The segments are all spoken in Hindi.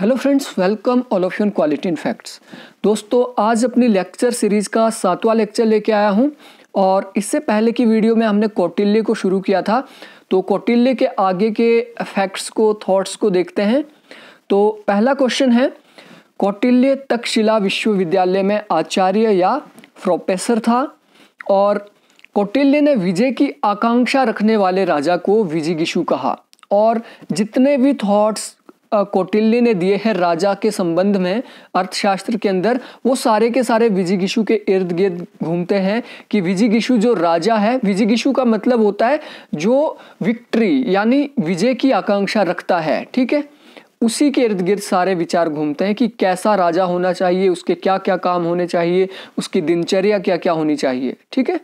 hello friends welcome all of you quality in facts दोस्तों आज अपनी लेक्चर सीरीज़ का सातवां लेक्चर लेके आया हूँ और इससे पहले की वीडियो में हमने कौटिल्य को शुरू किया था तो कौटिल्य के आगे के फैक्ट्स को थॉट्स को देखते हैं तो पहला क्वेश्चन है कौटिल्य तक्षशिला विश्वविद्यालय में आचार्य या प्रोफेसर था और कौटिल्य ने विजय की आकांक्षा रखने वाले राजा को विजिगिशु कहा और जितने भी थॉट्स कौटिल्य ने दिए हैं राजा के संबंध में अर्थशास्त्र के अंदर वो सारे के सारे विजिगिशु के इर्द गिर्द घूमते हैं कि विजिगिशु जो राजा है विजिगिशु का मतलब होता है जो विक्ट्री यानी विजय की आकांक्षा रखता है ठीक है उसी के इर्द गिर्द सारे विचार घूमते हैं कि कैसा राजा होना चाहिए उसके क्या क्या काम होने चाहिए उसकी दिनचर्या क्या क्या होनी चाहिए ठीक है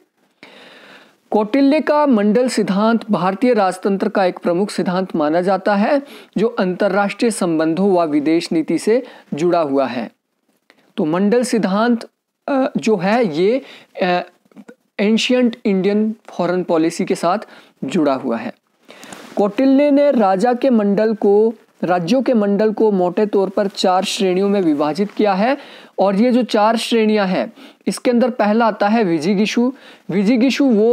कौटिल्य का मंडल सिद्धांत भारतीय राजतंत्र का एक प्रमुख सिद्धांत माना जाता है जो अंतर्राष्ट्रीय संबंधों व विदेश नीति से जुड़ा हुआ है तो मंडल सिद्धांत जो है ये एंशियंट इंडियन फॉरेन पॉलिसी के साथ जुड़ा हुआ है कौटिल्य ने राजा के मंडल को राज्यों के मंडल को मोटे तौर पर चार श्रेणियों में विभाजित किया है और ये जो चार श्रेणियां हैं इसके अंदर पहला आता है विजिगिशु विजिगिशु वो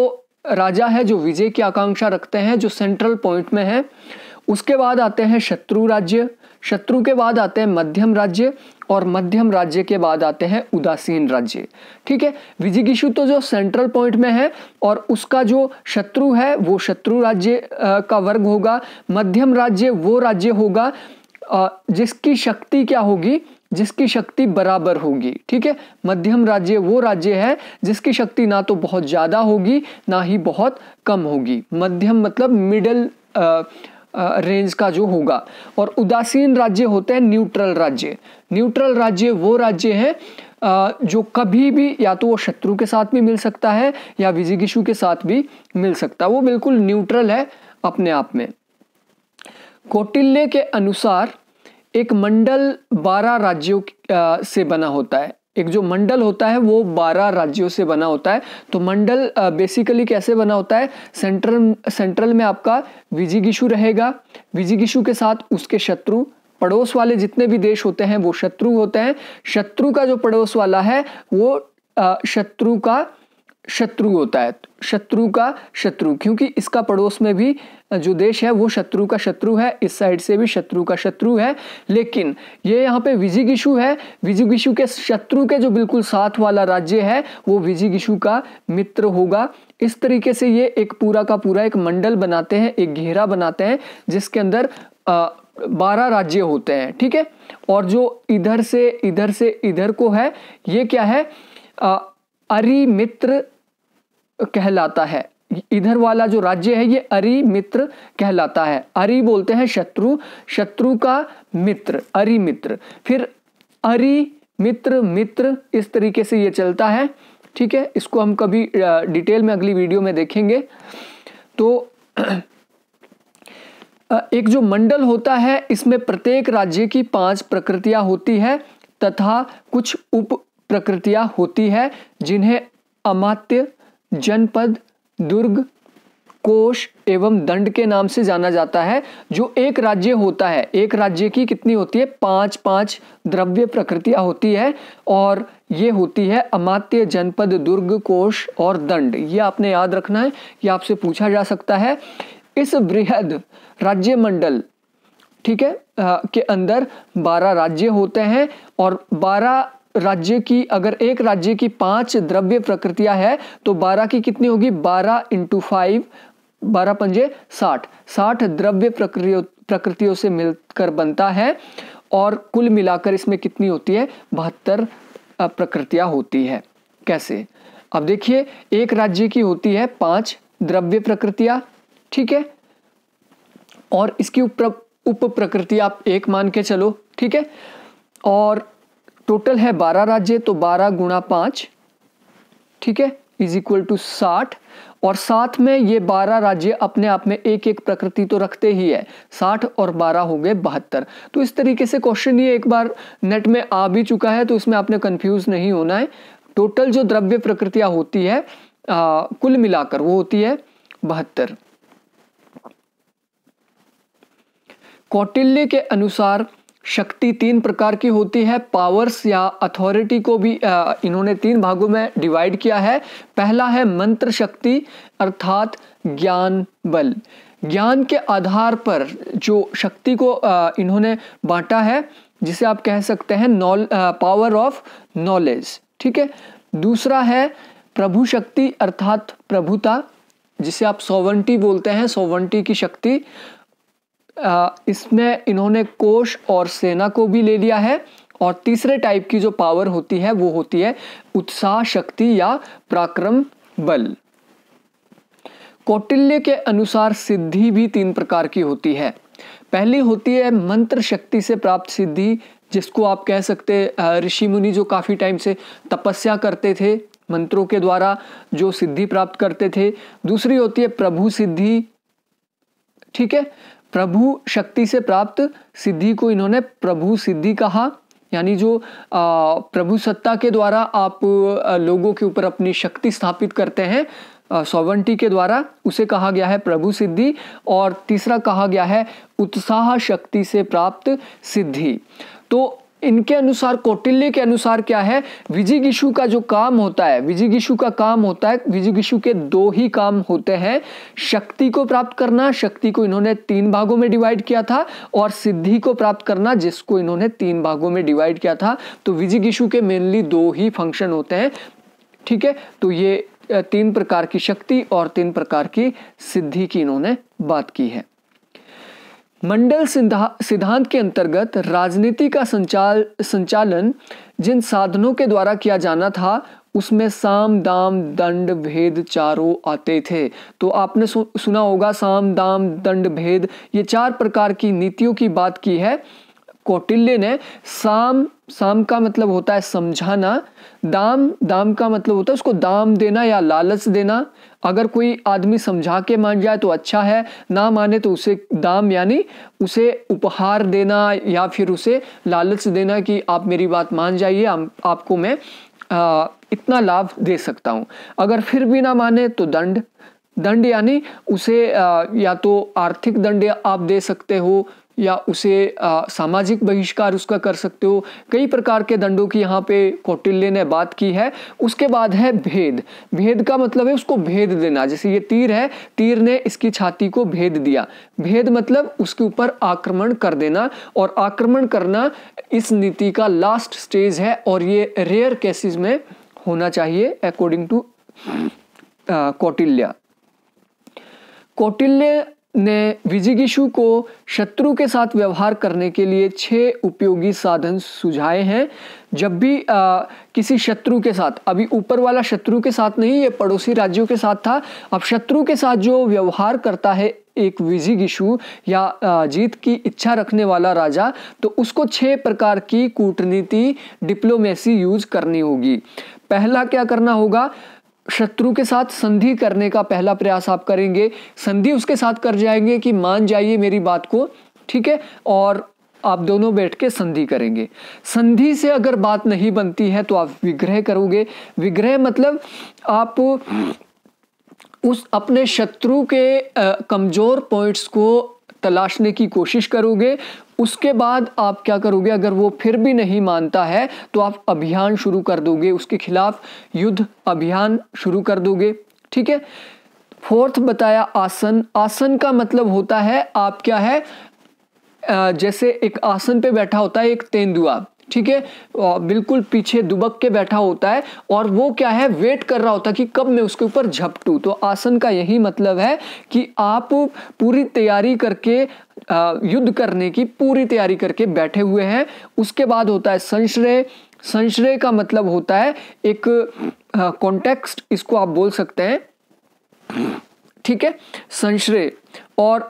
राजा है जो विजय की आकांक्षा रखते हैं जो सेंट्रल पॉइंट में है उसके बाद आते हैं शत्रु राज्य शत्रु के बाद आते हैं मध्यम राज्य और मध्यम राज्य के बाद आते हैं उदासीन राज्य ठीक है विजिगिशु तो जो सेंट्रल पॉइंट में है और उसका जो शत्रु है वो शत्रु राज्य का वर्ग होगा मध्यम राज्य वो राज्य होगा जिसकी शक्ति क्या होगी जिसकी शक्ति बराबर होगी ठीक है मध्यम राज्य वो राज्य है जिसकी शक्ति ना तो बहुत ज़्यादा होगी ना ही बहुत कम होगी मध्यम मतलब मिडल रेंज का जो होगा और उदासीन राज्य होते हैं न्यूट्रल राज्य न्यूट्रल राज्य वो राज्य है जो कभी भी या तो वो शत्रु के साथ भी मिल सकता है या विजिगिशु के साथ भी मिल सकता है वो बिल्कुल न्यूट्रल है अपने आप में कौटिल्य के अनुसार एक मंडल बारह राज्यों से बना होता है एक जो मंडल होता है वो बारह राज्यों से बना होता है तो मंडल बेसिकली कैसे बना होता है सेंट्रल सेंट्रल में आपका विजिगिशु रहेगा विजिगिशु के साथ उसके शत्रु पड़ोस वाले जितने भी देश होते हैं वो शत्रु होते हैं शत्रु का जो पड़ोस वाला है वो शत्रु का शत्रु होता है शत्रु का शत्रु क्योंकि इसका पड़ोस में भी जो देश है वो शत्रु का शत्रु है इस साइड से भी शत्रु का शत्रु है लेकिन ये यहाँ पे विजिगिशु है विजिगिशु के शत्रु के जो बिल्कुल साथ वाला राज्य है वो विजिगिशु का मित्र होगा इस तरीके से ये एक पूरा का पूरा एक मंडल बनाते हैं एक घेरा बनाते हैं जिसके अंदर आ, बारह राज्य होते हैं ठीक है और जो इधर से इधर से इधर को है ये क्या है अरिमित्र कहलाता है इधर वाला जो राज्य है ये अरि मित्र कहलाता है अरि बोलते हैं शत्रु शत्रु का मित्र अरि मित्र फिर अरि मित्र मित्र इस तरीके से ये चलता है ठीक है इसको हम कभी डिटेल में अगली वीडियो में देखेंगे तो एक जो मंडल होता है इसमें प्रत्येक राज्य की पांच प्रकृतियां होती है तथा कुछ उप प्रकृतियां होती है जिन्हें अमात्य जनपद दुर्ग कोष एवं दंड के नाम से जाना जाता है जो एक राज्य होता है एक राज्य की कितनी होती है पांच पांच द्रव्य प्रकृतियां होती है और ये होती है अमात्य जनपद दुर्ग कोष और दंड ये आपने याद रखना है ये आपसे पूछा जा सकता है इस बृहद राज्य मंडल ठीक है आ, के अंदर 12 राज्य होते हैं और बारह राज्य की अगर एक राज्य की पांच द्रव्य प्रकृतियां है तो बारह की कितनी होगी बारह इंटू फाइव बारह पंजे साठ साठ द्रव्य प्रकृतियों प्रकृतियों से मिलकर बनता है और कुल मिलाकर इसमें कितनी होती है बहत्तर प्रकृतियां होती है कैसे अब देखिए एक राज्य की होती है पांच द्रव्य प्रकृतियां ठीक है और इसकी उप उप प्रकृति आप एक मान के चलो ठीक है और टोटल है बारह राज्य तो बारह गुणा पाँच ठीक है इज इक्वल टू साठ और साथ में ये बारह राज्य अपने आप में एक एक प्रकृति तो रखते ही है साठ और बारह हो गए बहत्तर तो इस तरीके से क्वेश्चन ये एक बार नेट में आ भी चुका है तो इसमें आपने कंफ्यूज नहीं होना है टोटल जो द्रव्य प्रकृतियाँ होती है आ, कुल मिलाकर वो होती है बहत्तर कौटिल्य के अनुसार शक्ति तीन प्रकार की होती है पावर्स या अथॉरिटी को भी इन्होंने तीन भागों में डिवाइड किया है पहला है मंत्र शक्ति अर्थात ज्ञान बल ज्ञान के आधार पर जो शक्ति को इन्होंने बांटा है जिसे आप कह सकते हैं नॉल पावर ऑफ नॉलेज ठीक है दूसरा है प्रभु शक्ति अर्थात प्रभुता जिसे आप सोवंटी बोलते हैं सोवंटी की शक्ति इसमें इन्होंने कोश और सेना को भी ले लिया है और तीसरे टाइप की जो पावर होती है वो होती है उत्साह शक्ति या पराक्रम बल कौटिल्य के अनुसार सिद्धि भी तीन प्रकार की होती है पहली होती है मंत्र शक्ति से प्राप्त सिद्धि जिसको आप कह सकते ऋषि मुनि जो काफ़ी टाइम से तपस्या करते थे मंत्रों के द्वारा जो सिद्धि प्राप्त करते थे दूसरी होती है प्रभु सिद्धि ठीक है प्रभु शक्ति से प्राप्त सिद्धि को इन्होंने प्रभु सिद्धि कहा यानी जो प्रभु सत्ता के द्वारा आप लोगों के ऊपर अपनी शक्ति स्थापित करते हैं सॉवंटी के द्वारा उसे कहा गया है प्रभु सिद्धि और तीसरा कहा गया है उत्साह शक्ति से प्राप्त सिद्धि तो इनके अनुसार कौटिल्य के अनुसार क्या है विजिगिशु का जो काम होता है विजिगिशु का काम होता है विजिगिशु के दो ही काम होते हैं शक्ति को प्राप्त करना शक्ति को इन्होंने तीन भागों में डिवाइड किया था और सिद्धि को प्राप्त करना जिसको इन्होंने तीन भागों में डिवाइड किया था तो विजिगिशु के मेनली दो ही फंक्शन होते हैं ठीक है तो ये तीन प्रकार की शक्ति और तीन प्रकार की सिद्धि की इन्होंने बात की है मंडल सिद्धा सिद्धांत के अंतर्गत राजनीति का संचाल संचालन जिन साधनों के द्वारा किया जाना था उसमें साम दाम दंड भेद चारों आते थे तो आपने सु, सुना होगा साम दाम दंड भेद ये चार प्रकार की नीतियों की बात की है कौटिल्य ने साम साम का मतलब होता है समझाना दाम दाम का मतलब होता है उसको दाम देना या लालच देना अगर कोई आदमी समझा के मान जाए तो अच्छा है ना माने तो उसे दाम यानी उसे उपहार देना या फिर उसे लालच देना कि आप मेरी बात मान जाइए आपको मैं आ, इतना लाभ दे सकता हूँ अगर फिर भी ना माने तो दंड दंड यानी उसे आ, या तो आर्थिक दंड आप दे सकते हो या उसे सामाजिक बहिष्कार उसका कर सकते हो कई प्रकार के दंडों की यहाँ पे कौटिल्य ने बात की है उसके बाद है भेद भेद का मतलब है उसको भेद देना जैसे ये तीर है तीर ने इसकी छाती को भेद दिया भेद मतलब उसके ऊपर आक्रमण कर देना और आक्रमण करना इस नीति का लास्ट स्टेज है और ये रेयर केसेस में होना चाहिए अकॉर्डिंग टू कौटिल्य कौटिल्य ने विजिगिशु को शत्रु के साथ व्यवहार करने के लिए छह उपयोगी साधन सुझाए हैं जब भी आ, किसी शत्रु के साथ अभी ऊपर वाला शत्रु के साथ नहीं ये पड़ोसी राज्यों के साथ था अब शत्रु के साथ जो व्यवहार करता है एक विजिगिशु या जीत की इच्छा रखने वाला राजा तो उसको छह प्रकार की कूटनीति डिप्लोमेसी यूज करनी होगी पहला क्या करना होगा शत्रु के साथ संधि करने का पहला प्रयास आप करेंगे संधि उसके साथ कर जाएंगे कि मान जाइए मेरी बात को ठीक है और आप दोनों बैठ के संधि करेंगे संधि से अगर बात नहीं बनती है तो आप विग्रह करोगे विग्रह मतलब आप उस अपने शत्रु के कमज़ोर पॉइंट्स को तलाशने की कोशिश करोगे उसके बाद आप क्या करोगे अगर वो फिर भी नहीं मानता है तो आप अभियान शुरू कर दोगे उसके खिलाफ युद्ध अभियान शुरू कर दोगे ठीक है फोर्थ बताया आसन आसन का मतलब होता है आप क्या है जैसे एक आसन पे बैठा होता है एक तेंदुआ ठीक है बिल्कुल पीछे दुबक के बैठा होता है और वो क्या है वेट कर रहा होता है कि कब मैं उसके ऊपर झपटूँ तो आसन का यही मतलब है कि आप पूरी तैयारी करके युद्ध करने की पूरी तैयारी करके बैठे हुए हैं उसके बाद होता है संश्रय संश्रय का मतलब होता है एक कॉन्टेक्स्ट इसको आप बोल सकते हैं ठीक है संश्रय और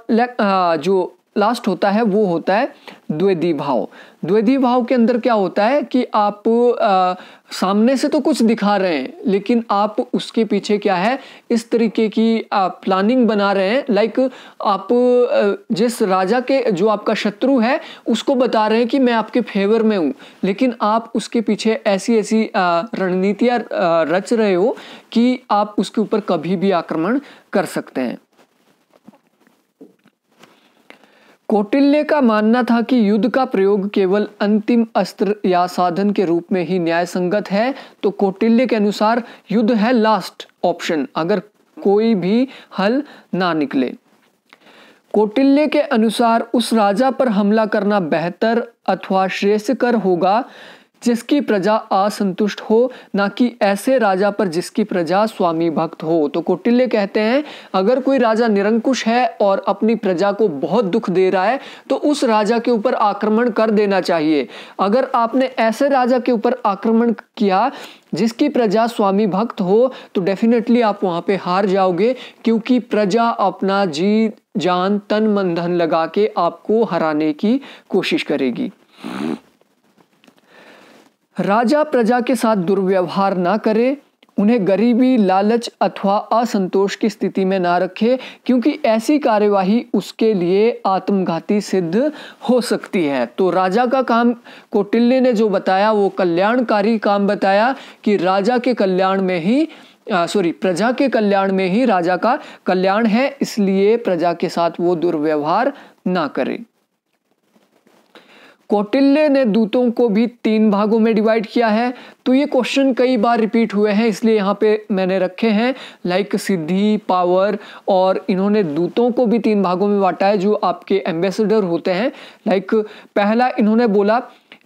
आ, जो लास्ट होता है वो होता है द्वेदी भाव द्वेदी भाव के अंदर क्या होता है कि आप आ, सामने से तो कुछ दिखा रहे हैं लेकिन आप उसके पीछे क्या है इस तरीके की आ, प्लानिंग बना रहे हैं लाइक आप जिस राजा के जो आपका शत्रु है उसको बता रहे हैं कि मैं आपके फेवर में हूँ लेकिन आप उसके पीछे ऐसी ऐसी रणनीतियाँ रच रहे हो कि आप उसके ऊपर कभी भी आक्रमण कर सकते हैं कौटिल्य का मानना था कि युद्ध का प्रयोग केवल अंतिम अस्त्र या साधन के रूप में ही न्याय संगत है तो कौटिल्य के अनुसार युद्ध है लास्ट ऑप्शन अगर कोई भी हल ना निकले कौटिल्य के अनुसार उस राजा पर हमला करना बेहतर अथवा श्रेष्ठ कर होगा जिसकी प्रजा असंतुष्ट हो ना कि ऐसे राजा पर जिसकी प्रजा स्वामी भक्त हो तो कौटिल्य कहते हैं अगर कोई राजा निरंकुश है और अपनी प्रजा को बहुत दुख दे रहा है तो उस राजा के ऊपर आक्रमण कर देना चाहिए अगर आपने ऐसे राजा के ऊपर आक्रमण किया जिसकी प्रजा स्वामी भक्त हो तो डेफिनेटली आप वहाँ पे हार जाओगे क्योंकि प्रजा अपना जी जान तन मन धन लगा के आपको हराने की कोशिश करेगी राजा प्रजा के साथ दुर्व्यवहार ना करे उन्हें गरीबी लालच अथवा असंतोष की स्थिति में ना रखे क्योंकि ऐसी कार्यवाही उसके लिए आत्मघाती सिद्ध हो सकती है तो राजा का काम कौटिल्य ने जो बताया वो कल्याणकारी काम बताया कि राजा के कल्याण में ही सॉरी प्रजा के कल्याण में ही राजा का कल्याण है इसलिए प्रजा के साथ वो दुर्व्यवहार ना करे कौटिल्य ने दूतों को भी तीन भागों में डिवाइड किया है तो ये क्वेश्चन कई बार रिपीट हुए हैं इसलिए यहाँ पे मैंने रखे हैं लाइक सिद्धि पावर और इन्होंने दूतों को भी तीन भागों में बांटा है जो आपके एम्बेसडर होते हैं लाइक पहला इन्होंने बोला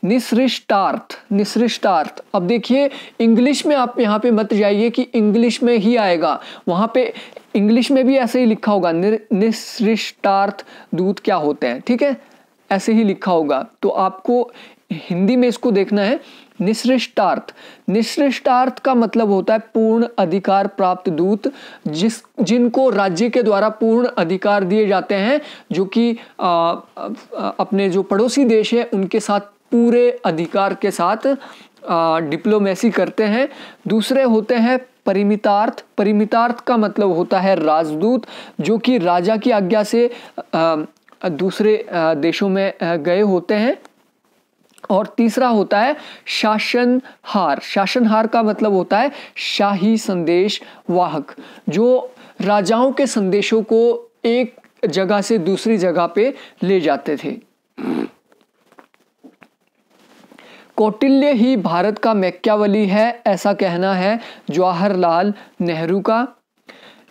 निसृष्टार्थ निसृष्टार्थ अब देखिए इंग्लिश में आप यहाँ पे मत जाइए कि इंग्लिश में ही आएगा वहाँ पे इंग्लिश में भी ऐसे ही लिखा होगा निसृष्टार्थ दूत क्या होते हैं ठीक है ऐसे ही लिखा होगा तो आपको हिंदी में इसको देखना है निश्रिष्टार्थ निश्रिष्टार्थ का मतलब होता है पूर्ण अधिकार प्राप्त दूत जिस जिनको राज्य के द्वारा पूर्ण अधिकार दिए जाते हैं जो कि अपने जो पड़ोसी देश है उनके साथ पूरे अधिकार के साथ डिप्लोमेसी करते हैं दूसरे होते हैं परिमितार्थ परिमितार्थ का मतलब होता है राजदूत जो कि राजा की आज्ञा से आ, दूसरे देशों में गए होते हैं और तीसरा होता है शासनहार शासनहार का मतलब होता है शाही संदेश वाहक जो राजाओं के संदेशों को एक जगह से दूसरी जगह पे ले जाते थे कौटिल्य ही भारत का मैक्यावली है ऐसा कहना है जवाहरलाल नेहरू का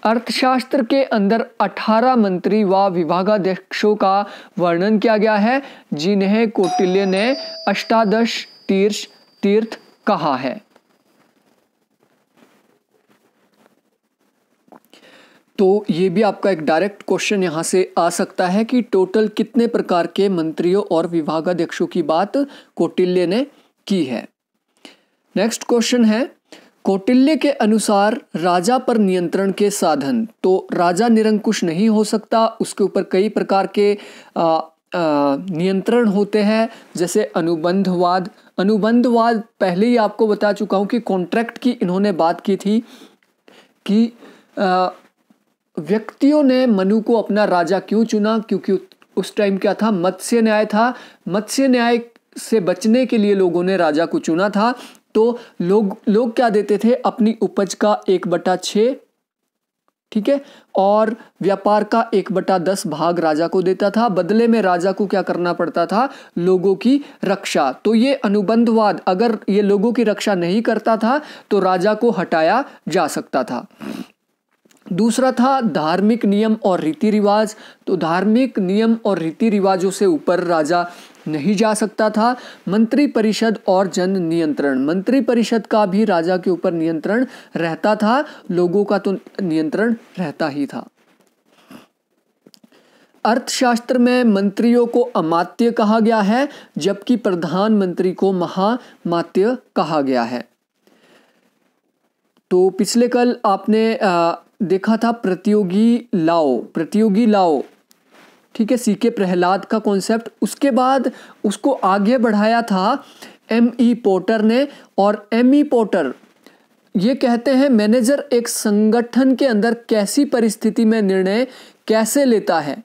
अर्थशास्त्र के अंदर 18 मंत्री व विभागाध्यक्षों का वर्णन किया गया है जिन्हें कौटिल्य ने अष्टादश तीर्थ तीर्थ कहा है तो ये भी आपका एक डायरेक्ट क्वेश्चन यहाँ से आ सकता है कि टोटल कितने प्रकार के मंत्रियों और विभागाध्यक्षों की बात कौटिल्य ने की है नेक्स्ट क्वेश्चन है कौटिल्य के अनुसार राजा पर नियंत्रण के साधन तो राजा निरंकुश नहीं हो सकता उसके ऊपर कई प्रकार के आ, आ, नियंत्रण होते हैं जैसे अनुबंधवाद अनुबंधवाद पहले ही आपको बता चुका हूँ कि कॉन्ट्रैक्ट की इन्होंने बात की थी कि आ, व्यक्तियों ने मनु को अपना राजा क्यों चुना क्योंकि उस टाइम क्या था मत्स्य न्याय था मत्स्य न्याय से बचने के लिए लोगों ने राजा को चुना था तो लोग लोग क्या देते थे अपनी उपज का एक बटा छ ठीक है और व्यापार का एक बटा दस भाग राजा को देता था बदले में राजा को क्या करना पड़ता था लोगों की रक्षा तो ये अनुबंधवाद अगर ये लोगों की रक्षा नहीं करता था तो राजा को हटाया जा सकता था दूसरा था धार्मिक नियम और रीति रिवाज तो धार्मिक नियम और रीति रिवाजों से ऊपर राजा नहीं जा सकता था मंत्रिपरिषद और जन नियंत्रण मंत्रिपरिषद का भी राजा के ऊपर नियंत्रण रहता था लोगों का तो नियंत्रण रहता ही था अर्थशास्त्र में मंत्रियों को अमात्य कहा गया है जबकि प्रधानमंत्री को महामात्य कहा गया है तो पिछले कल आपने देखा था प्रतियोगी लाओ प्रतियोगी लाओ ठीक है सी के प्रहलाद का कॉन्सेप्ट उसके बाद उसको आगे बढ़ाया था एम ई पोटर ने और एम ई पोटर ये कहते हैं मैनेजर एक संगठन के अंदर कैसी परिस्थिति में निर्णय कैसे लेता है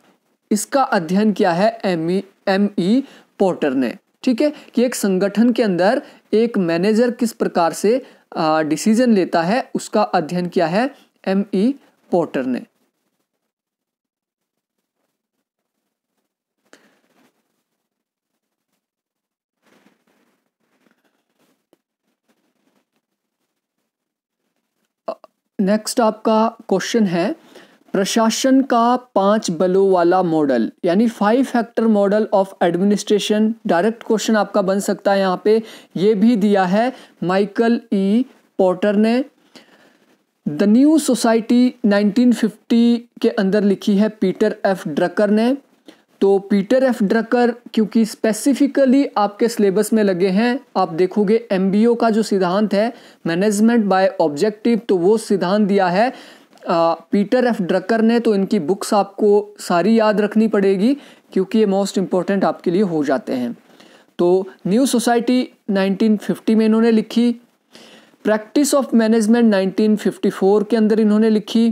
इसका अध्ययन किया है M E M E Porter ने ठीक है कि एक संगठन के अंदर एक मैनेजर किस प्रकार से डिसीजन लेता है उसका अध्ययन किया है एम ई पोटर ने नेक्स्ट आपका क्वेश्चन है प्रशासन का पांच बलों वाला मॉडल यानी five factor model of administration direct question आपका बन सकता है यहाँ पे ये भी दिया है माइकल ई पॉटर ने द न्यू सोसाइटी 1950 के अंदर लिखी है पीटर एफ ड्रकर ने तो पीटर एफ ड्रकर क्योंकि स्पेसिफिकली आपके सिलेबस में लगे हैं आप देखोगे एम का जो सिद्धांत है मैनेजमेंट बाय ऑब्जेक्टिव तो वो सिद्धांत दिया है आ, पीटर एफ ड्रकर ने तो इनकी बुक्स आपको सारी याद रखनी पड़ेगी क्योंकि ये मोस्ट इम्पॉर्टेंट आपके लिए हो जाते हैं तो न्यू सोसाइटी 1950 में इन्होंने लिखी प्रैक्टिस ऑफ मैनेजमेंट 1954 के अंदर इन्होंने लिखी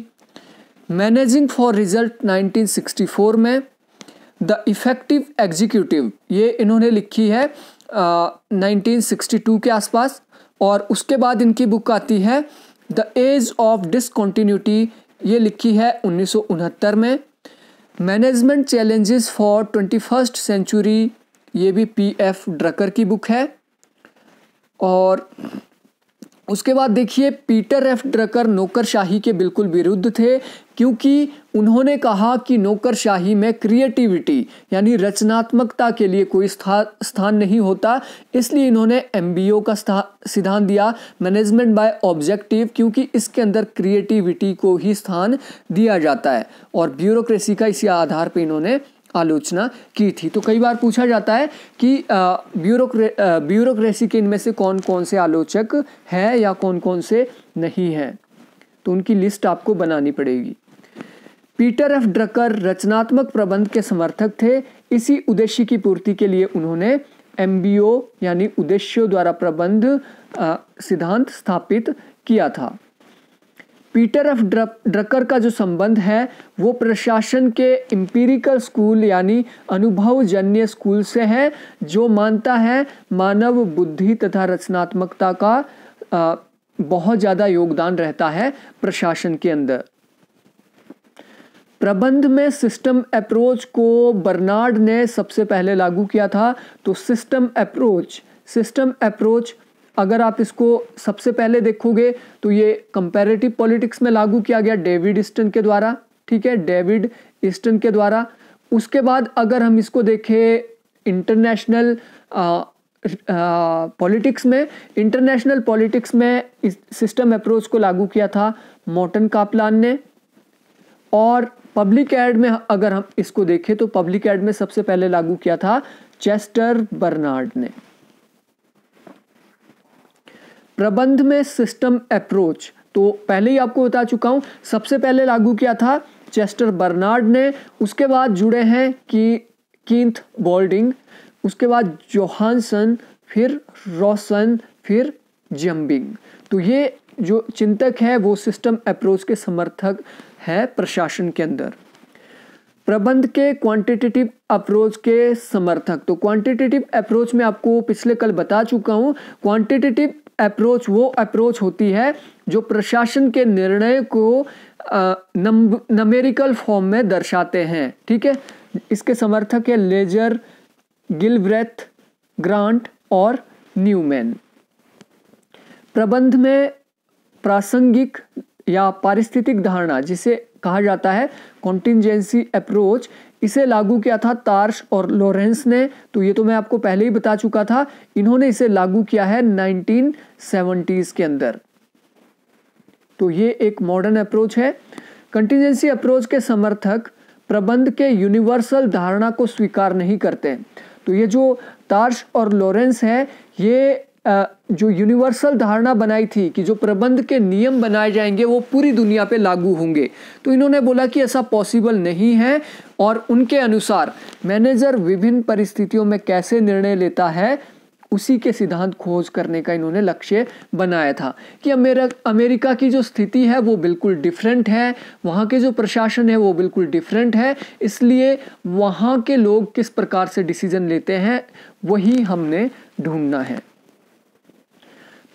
मैनेजिंग फॉर रिजल्ट 1964 में द इफेक्टिव एग्जीक्यूटिव ये इन्होंने लिखी है नाइनटीन 1962 के आसपास और उसके बाद इनकी बुक आती है द एज ऑफ डिसकॉन्टीन्यूटी ये लिखी है उन्नीस में management challenges for twenty first century ये भी पी एफ ड्रकर की बुक है और उसके बाद देखिए पीटर एफ ड्रकर नौकरशाही के बिल्कुल विरुद्ध थे क्योंकि उन्होंने कहा कि नौकरशाही में क्रिएटिविटी यानी रचनात्मकता के लिए कोई स्था, स्थान नहीं होता इसलिए इन्होंने एम का सिद्धांत दिया मैनेजमेंट बाय ऑब्जेक्टिव क्योंकि इसके अंदर क्रिएटिविटी को ही स्थान दिया जाता है और ब्यूरोक्रेसी का इसी आधार पर इन्होंने आलोचना की थी तो कई बार पूछा जाता है कि ब्यूरोक्रे ब्यूरोक्रेसी के इनमें से कौन कौन से आलोचक हैं या कौन कौन से नहीं हैं तो उनकी लिस्ट आपको बनानी पड़ेगी पीटर एफ ड्रकर रचनात्मक प्रबंध के समर्थक थे इसी उद्देश्य की पूर्ति के लिए उन्होंने एम यानी उद्देश्यों द्वारा प्रबंध सिद्धांत स्थापित किया था पीटर एफ ड्रकर का जो संबंध है वो प्रशासन के इम्पीरिकल स्कूल यानी अनुभवजन्य स्कूल से है जो मानता है मानव बुद्धि तथा रचनात्मकता का बहुत ज़्यादा योगदान रहता है प्रशासन के अंदर प्रबंध में सिस्टम अप्रोच को बर्नार्ड ने सबसे पहले लागू किया था तो सिस्टम अप्रोच सिस्टम अप्रोच अगर आप इसको सबसे पहले देखोगे तो ये कंपैरेटिव पॉलिटिक्स में लागू किया गया डेविड इस्टन के द्वारा ठीक है डेविड ईस्टन के द्वारा उसके बाद अगर हम इसको देखें इंटरनेशनल पॉलिटिक्स में इंटरनेशनल पॉलिटिक्स में इस सिस्टम अप्रोच को लागू किया था मोटन कापलान ने और पब्लिक एड में अगर हम इसको देखें तो पब्लिक एड में सबसे पहले लागू किया था चेस्टर बर्नार्ड ने प्रबंध में सिस्टम अप्रोच तो पहले ही आपको बता चुका हूं सबसे पहले लागू किया था चेस्टर बर्नार्ड ने उसके बाद जुड़े हैं कि कींथ बोल्डिंग उसके बाद जोहानसन फिर रोसन फिर जम्बिंग तो ये जो चिंतक है वो सिस्टम अप्रोच के समर्थक है प्रशासन के अंदर प्रबंध के क्वांटिटेटिव अप्रोच के समर्थक तो क्वांटिटेटिव अप्रोच में आपको पिछले कल बता चुका हूं क्वांटिटेटिव अप्रोच वो अप्रोच होती है जो प्रशासन के निर्णय को नमेरिकल फॉर्म में दर्शाते हैं ठीक है इसके समर्थक है लेजर गिलब्रेथ ग्रांट और न्यूमैन प्रबंध में प्रासंगिक या पारिस्थितिक धारणा जिसे कहा जाता है कॉन्टिजेंसी अप्रोच इसे लागू किया था तार्श और लॉरेंस ने तो ये तो मैं आपको पहले ही बता चुका था इन्होंने इसे लागू किया है 1970s के अंदर तो ये एक मॉडर्न अप्रोच है कंटिजेंसी अप्रोच के समर्थक प्रबंध के यूनिवर्सल धारणा को स्वीकार नहीं करते तो ये जो तार्श और लॉरेंस है ये जो यूनिवर्सल धारणा बनाई थी कि जो प्रबंध के नियम बनाए जाएंगे वो पूरी दुनिया पे लागू होंगे तो इन्होंने बोला कि ऐसा पॉसिबल नहीं है और उनके अनुसार मैनेजर विभिन्न परिस्थितियों में कैसे निर्णय लेता है उसी के सिद्धांत खोज करने का इन्होंने लक्ष्य बनाया था कि अमेरिका अमेरिका की जो स्थिति है वो बिल्कुल डिफरेंट है वहाँ के जो प्रशासन है वो बिल्कुल डिफरेंट है इसलिए वहाँ के लोग किस प्रकार से डिसीजन लेते हैं वही हमने ढूंढना है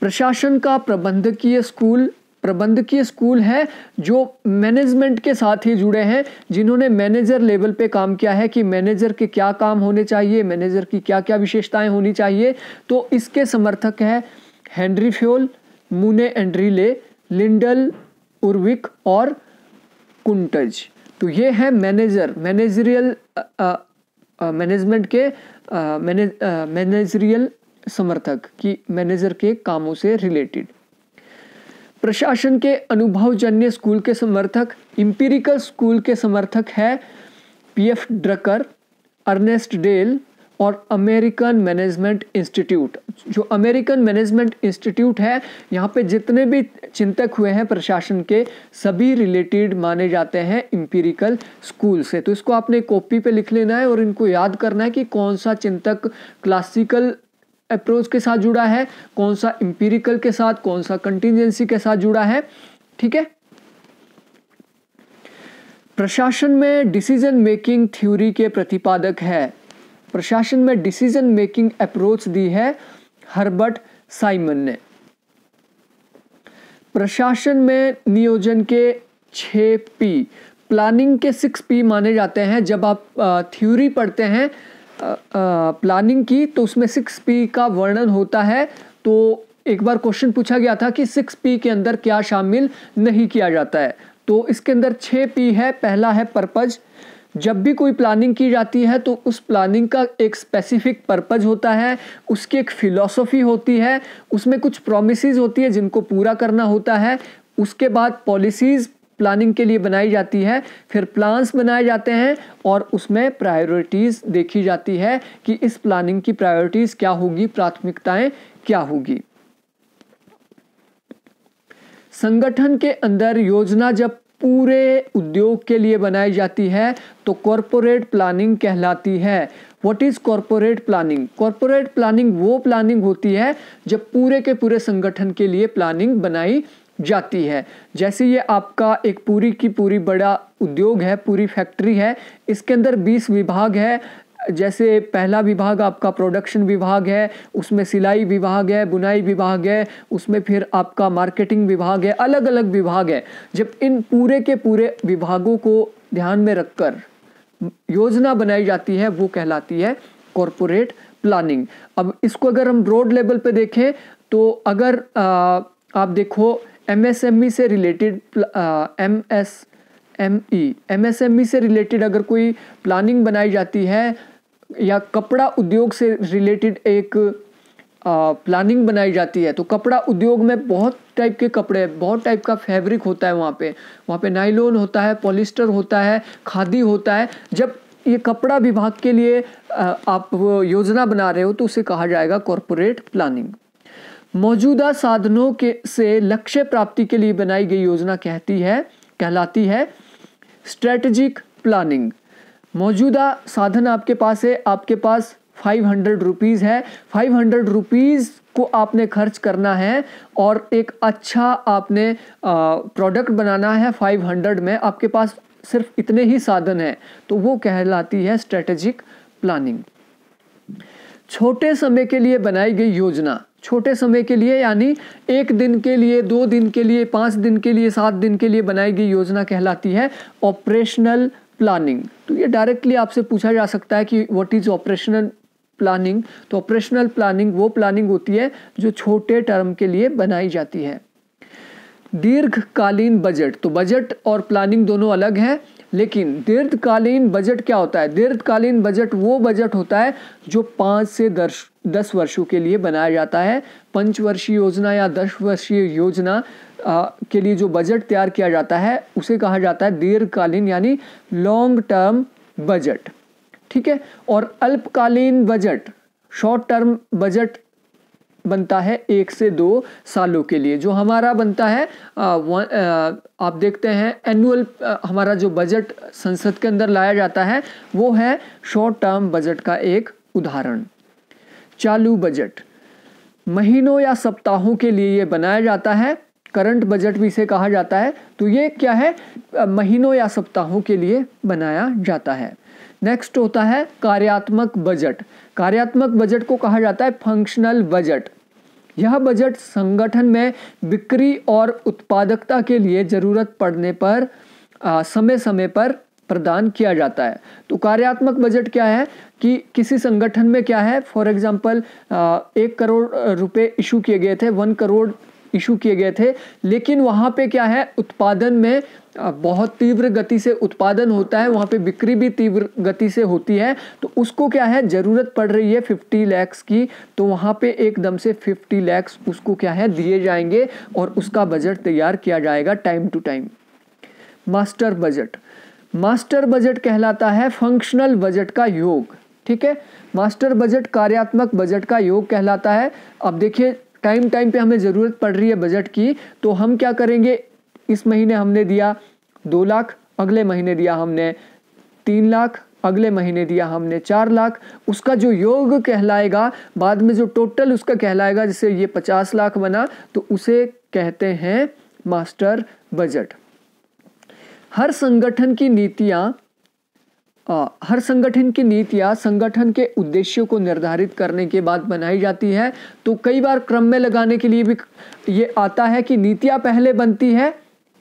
प्रशासन का प्रबंधकीय स्कूल प्रबंधकीय स्कूल है जो मैनेजमेंट के साथ ही जुड़े हैं जिन्होंने मैनेजर लेवल पे काम किया है कि मैनेजर के क्या काम होने चाहिए मैनेजर की क्या क्या विशेषताएं होनी चाहिए तो इसके समर्थक है हेनरी फ्योल मुने एंड्रीले लिंडल उर्विक और कुंटज तो ये है मैनेजर मैनेजरियल मैनेजमेंट के मैनेजरियल समर्थक कि मैनेजर के कामों से रिलेटेड प्रशासन के अनुभवजन्य स्कूल के समर्थक इंपीरिकल स्कूल के समर्थक है पीएफ ड्रकर अर्नेस्ट डेल और अमेरिकन मैनेजमेंट इंस्टीट्यूट जो अमेरिकन मैनेजमेंट इंस्टीट्यूट है यहाँ पे जितने भी चिंतक हुए हैं प्रशासन के सभी रिलेटेड माने जाते हैं इम्पीरिकल स्कूल से तो इसको आपने कॉपी पे लिख लेना है और इनको याद करना है कि कौन सा चिंतक क्लासिकल अप्रोच के साथ जुड़ा है कौन सा इंपीरिकल के साथ कौन सा कंटिजेंसी के साथ जुड़ा है ठीक है प्रशासन में डिसीजन मेकिंग थ्योरी के प्रतिपादक है प्रशासन में डिसीजन मेकिंग अप्रोच दी है हर्बर्ट साइमन ने प्रशासन में नियोजन के छ पी प्लानिंग के सिक्स पी माने जाते हैं जब आप थ्योरी पढ़ते हैं प्लानिंग की तो उसमें सिक्स पी का वर्णन होता है तो एक बार क्वेश्चन पूछा गया था कि सिक्स पी के अंदर क्या शामिल नहीं किया जाता है तो इसके अंदर छः पी है पहला है पर्पज़ जब भी कोई प्लानिंग की जाती है तो उस प्लानिंग का एक स्पेसिफिक पर्पज होता है उसकी एक फिलॉसफी होती है उसमें कुछ प्रोमिस होती है जिनको पूरा करना होता है उसके बाद पॉलिसीज़ प्लानिंग के लिए बनाई जाती है फिर प्लान्स बनाए जाते हैं और उसमें प्रायोरिटीज़ देखी जाती है कि इस प्लानिंग की प्रायोरिटीज़ क्या होगी प्राथमिकताएं क्या होगी संगठन के अंदर योजना जब पूरे उद्योग के लिए बनाई जाती है तो कॉरपोरेट प्लानिंग कहलाती है what is corporate planning corporate planning वो प्लानिंग होती है जब पूरे के पूरे संगठन के लिए प्लानिंग बनाई जाती है जैसे ये आपका एक पूरी की पूरी बड़ा उद्योग है पूरी फैक्ट्री है इसके अंदर 20 विभाग है जैसे पहला विभाग आपका प्रोडक्शन विभाग है उसमें सिलाई विभाग है बुनाई विभाग है उसमें फिर आपका मार्केटिंग विभाग है अलग अलग विभाग है जब इन पूरे के पूरे विभागों को ध्यान में रखकर योजना बनाई जाती है वो कहलाती है कॉरपोरेट प्लानिंग अब इसको अगर हम ब्रॉड लेवल पे देखें तो अगर आ, आप देखो एमएसएमई e से related M S M E M S M E से रिलेटेड अगर कोई प्लानिंग बनाई जाती है या कपड़ा उद्योग से रिलेटेड एक प्लानिंग uh, बनाई जाती है तो कपड़ा उद्योग में बहुत टाइप के कपड़े बहुत टाइप का फैब्रिक होता है वहाँ पे वहाँ पे नाइलोन होता है पॉलिस्टर होता है खादी होता है जब ये कपड़ा विभाग के लिए uh, आप योजना बना रहे हो तो उसे कहा जाएगा कॉरपोरेट प्लानिंग मौजूदा साधनों के से लक्ष्य प्राप्ति के लिए बनाई गई योजना कहती है कहलाती है स्ट्रेटजिक प्लानिंग मौजूदा साधन आपके पास है आपके पास फाइव हंड्रेड रुपीज़ है फाइव हंड्रेड रुपीज़ को आपने खर्च करना है और एक अच्छा आपने प्रोडक्ट बनाना है फाइव हंड्रेड में आपके पास सिर्फ इतने ही साधन हैं तो वो कहलाती है स्ट्रेटेजिक प्लानिंग छोटे समय के लिए बनाई गई योजना छोटे समय के लिए यानी एक दिन के लिए दो दिन के लिए पाँच दिन के लिए सात दिन के लिए बनाई गई योजना कहलाती है ऑपरेशनल प्लानिंग तो ये डायरेक्टली आपसे पूछा जा सकता है कि व्हाट इज़ ऑपरेशनल प्लानिंग तो ऑपरेशनल प्लानिंग वो प्लानिंग होती है जो छोटे टर्म के लिए बनाई जाती है दीर्घकालीन बजट तो बजट और प्लानिंग दोनों अलग हैं लेकिन दीर्घकालीन बजट क्या होता है दीर्घकालीन बजट वो बजट होता है जो पाँच से दस दस वर्षों के लिए बनाया जाता है पंचवर्षीय योजना या दस वर्षीय योजना आ, के लिए जो बजट तैयार किया जाता है उसे कहा जाता है दीर्घकालीन यानी लॉन्ग टर्म बजट ठीक है और अल्पकालीन बजट शॉर्ट टर्म बजट बनता है एक से दो सालों के लिए जो हमारा बनता है आ, आ, आप देखते हैं एनुअल हमारा जो बजट संसद के अंदर लाया जाता है वो है शॉर्ट टर्म बजट का एक उदाहरण चालू बजट महीनों या सप्ताहों के लिए ये बनाया जाता है करंट बजट भी इसे कहा जाता है तो ये क्या है महीनों या सप्ताहों के लिए बनाया जाता है नेक्स्ट होता है कार्यात्मक बजट कार्यात्मक बजट को कहा जाता है फंक्शनल बजट यह बजट संगठन में बिक्री और उत्पादकता के लिए ज़रूरत पड़ने पर समय समय पर प्रदान किया जाता है तो कार्यात्मक बजट क्या है कि किसी संगठन में क्या है फॉर एग्जाम्पल एक करोड़ रुपए इशू किए गए थे वन करोड़ इशू किए गए थे लेकिन वहाँ पे क्या है उत्पादन में बहुत तीव्र गति से उत्पादन होता है वहाँ पे बिक्री भी तीव्र गति से होती है तो उसको क्या है ज़रूरत पड़ रही है फिफ्टी लैक्स की तो वहाँ पे एकदम से फिफ्टी लैक्स उसको क्या है दिए जाएंगे और उसका बजट तैयार किया जाएगा time to time master budget master budget कहलाता है फंक्शनल बजट का योग ठीक है मास्टर बजट कार्यात्मक बजट का योग कहलाता है अब देखिए टाइम टाइम पे हमें ज़रूरत पड़ रही है बजट की तो हम क्या करेंगे इस महीने हमने दिया दो लाख अगले महीने दिया हमने तीन लाख अगले महीने दिया हमने चार लाख उसका जो योग कहलाएगा बाद में जो टोटल उसका कहलाएगा जैसे ये पचास लाख बना तो उसे कहते हैं मास्टर बजट हर संगठन की नीतियाँ हर संगठन की नीतियाँ संगठन के उद्देश्यों को निर्धारित करने के बाद बनाई जाती है तो कई बार क्रम में लगाने के लिए भी ये आता है कि नीतियाँ पहले बनती है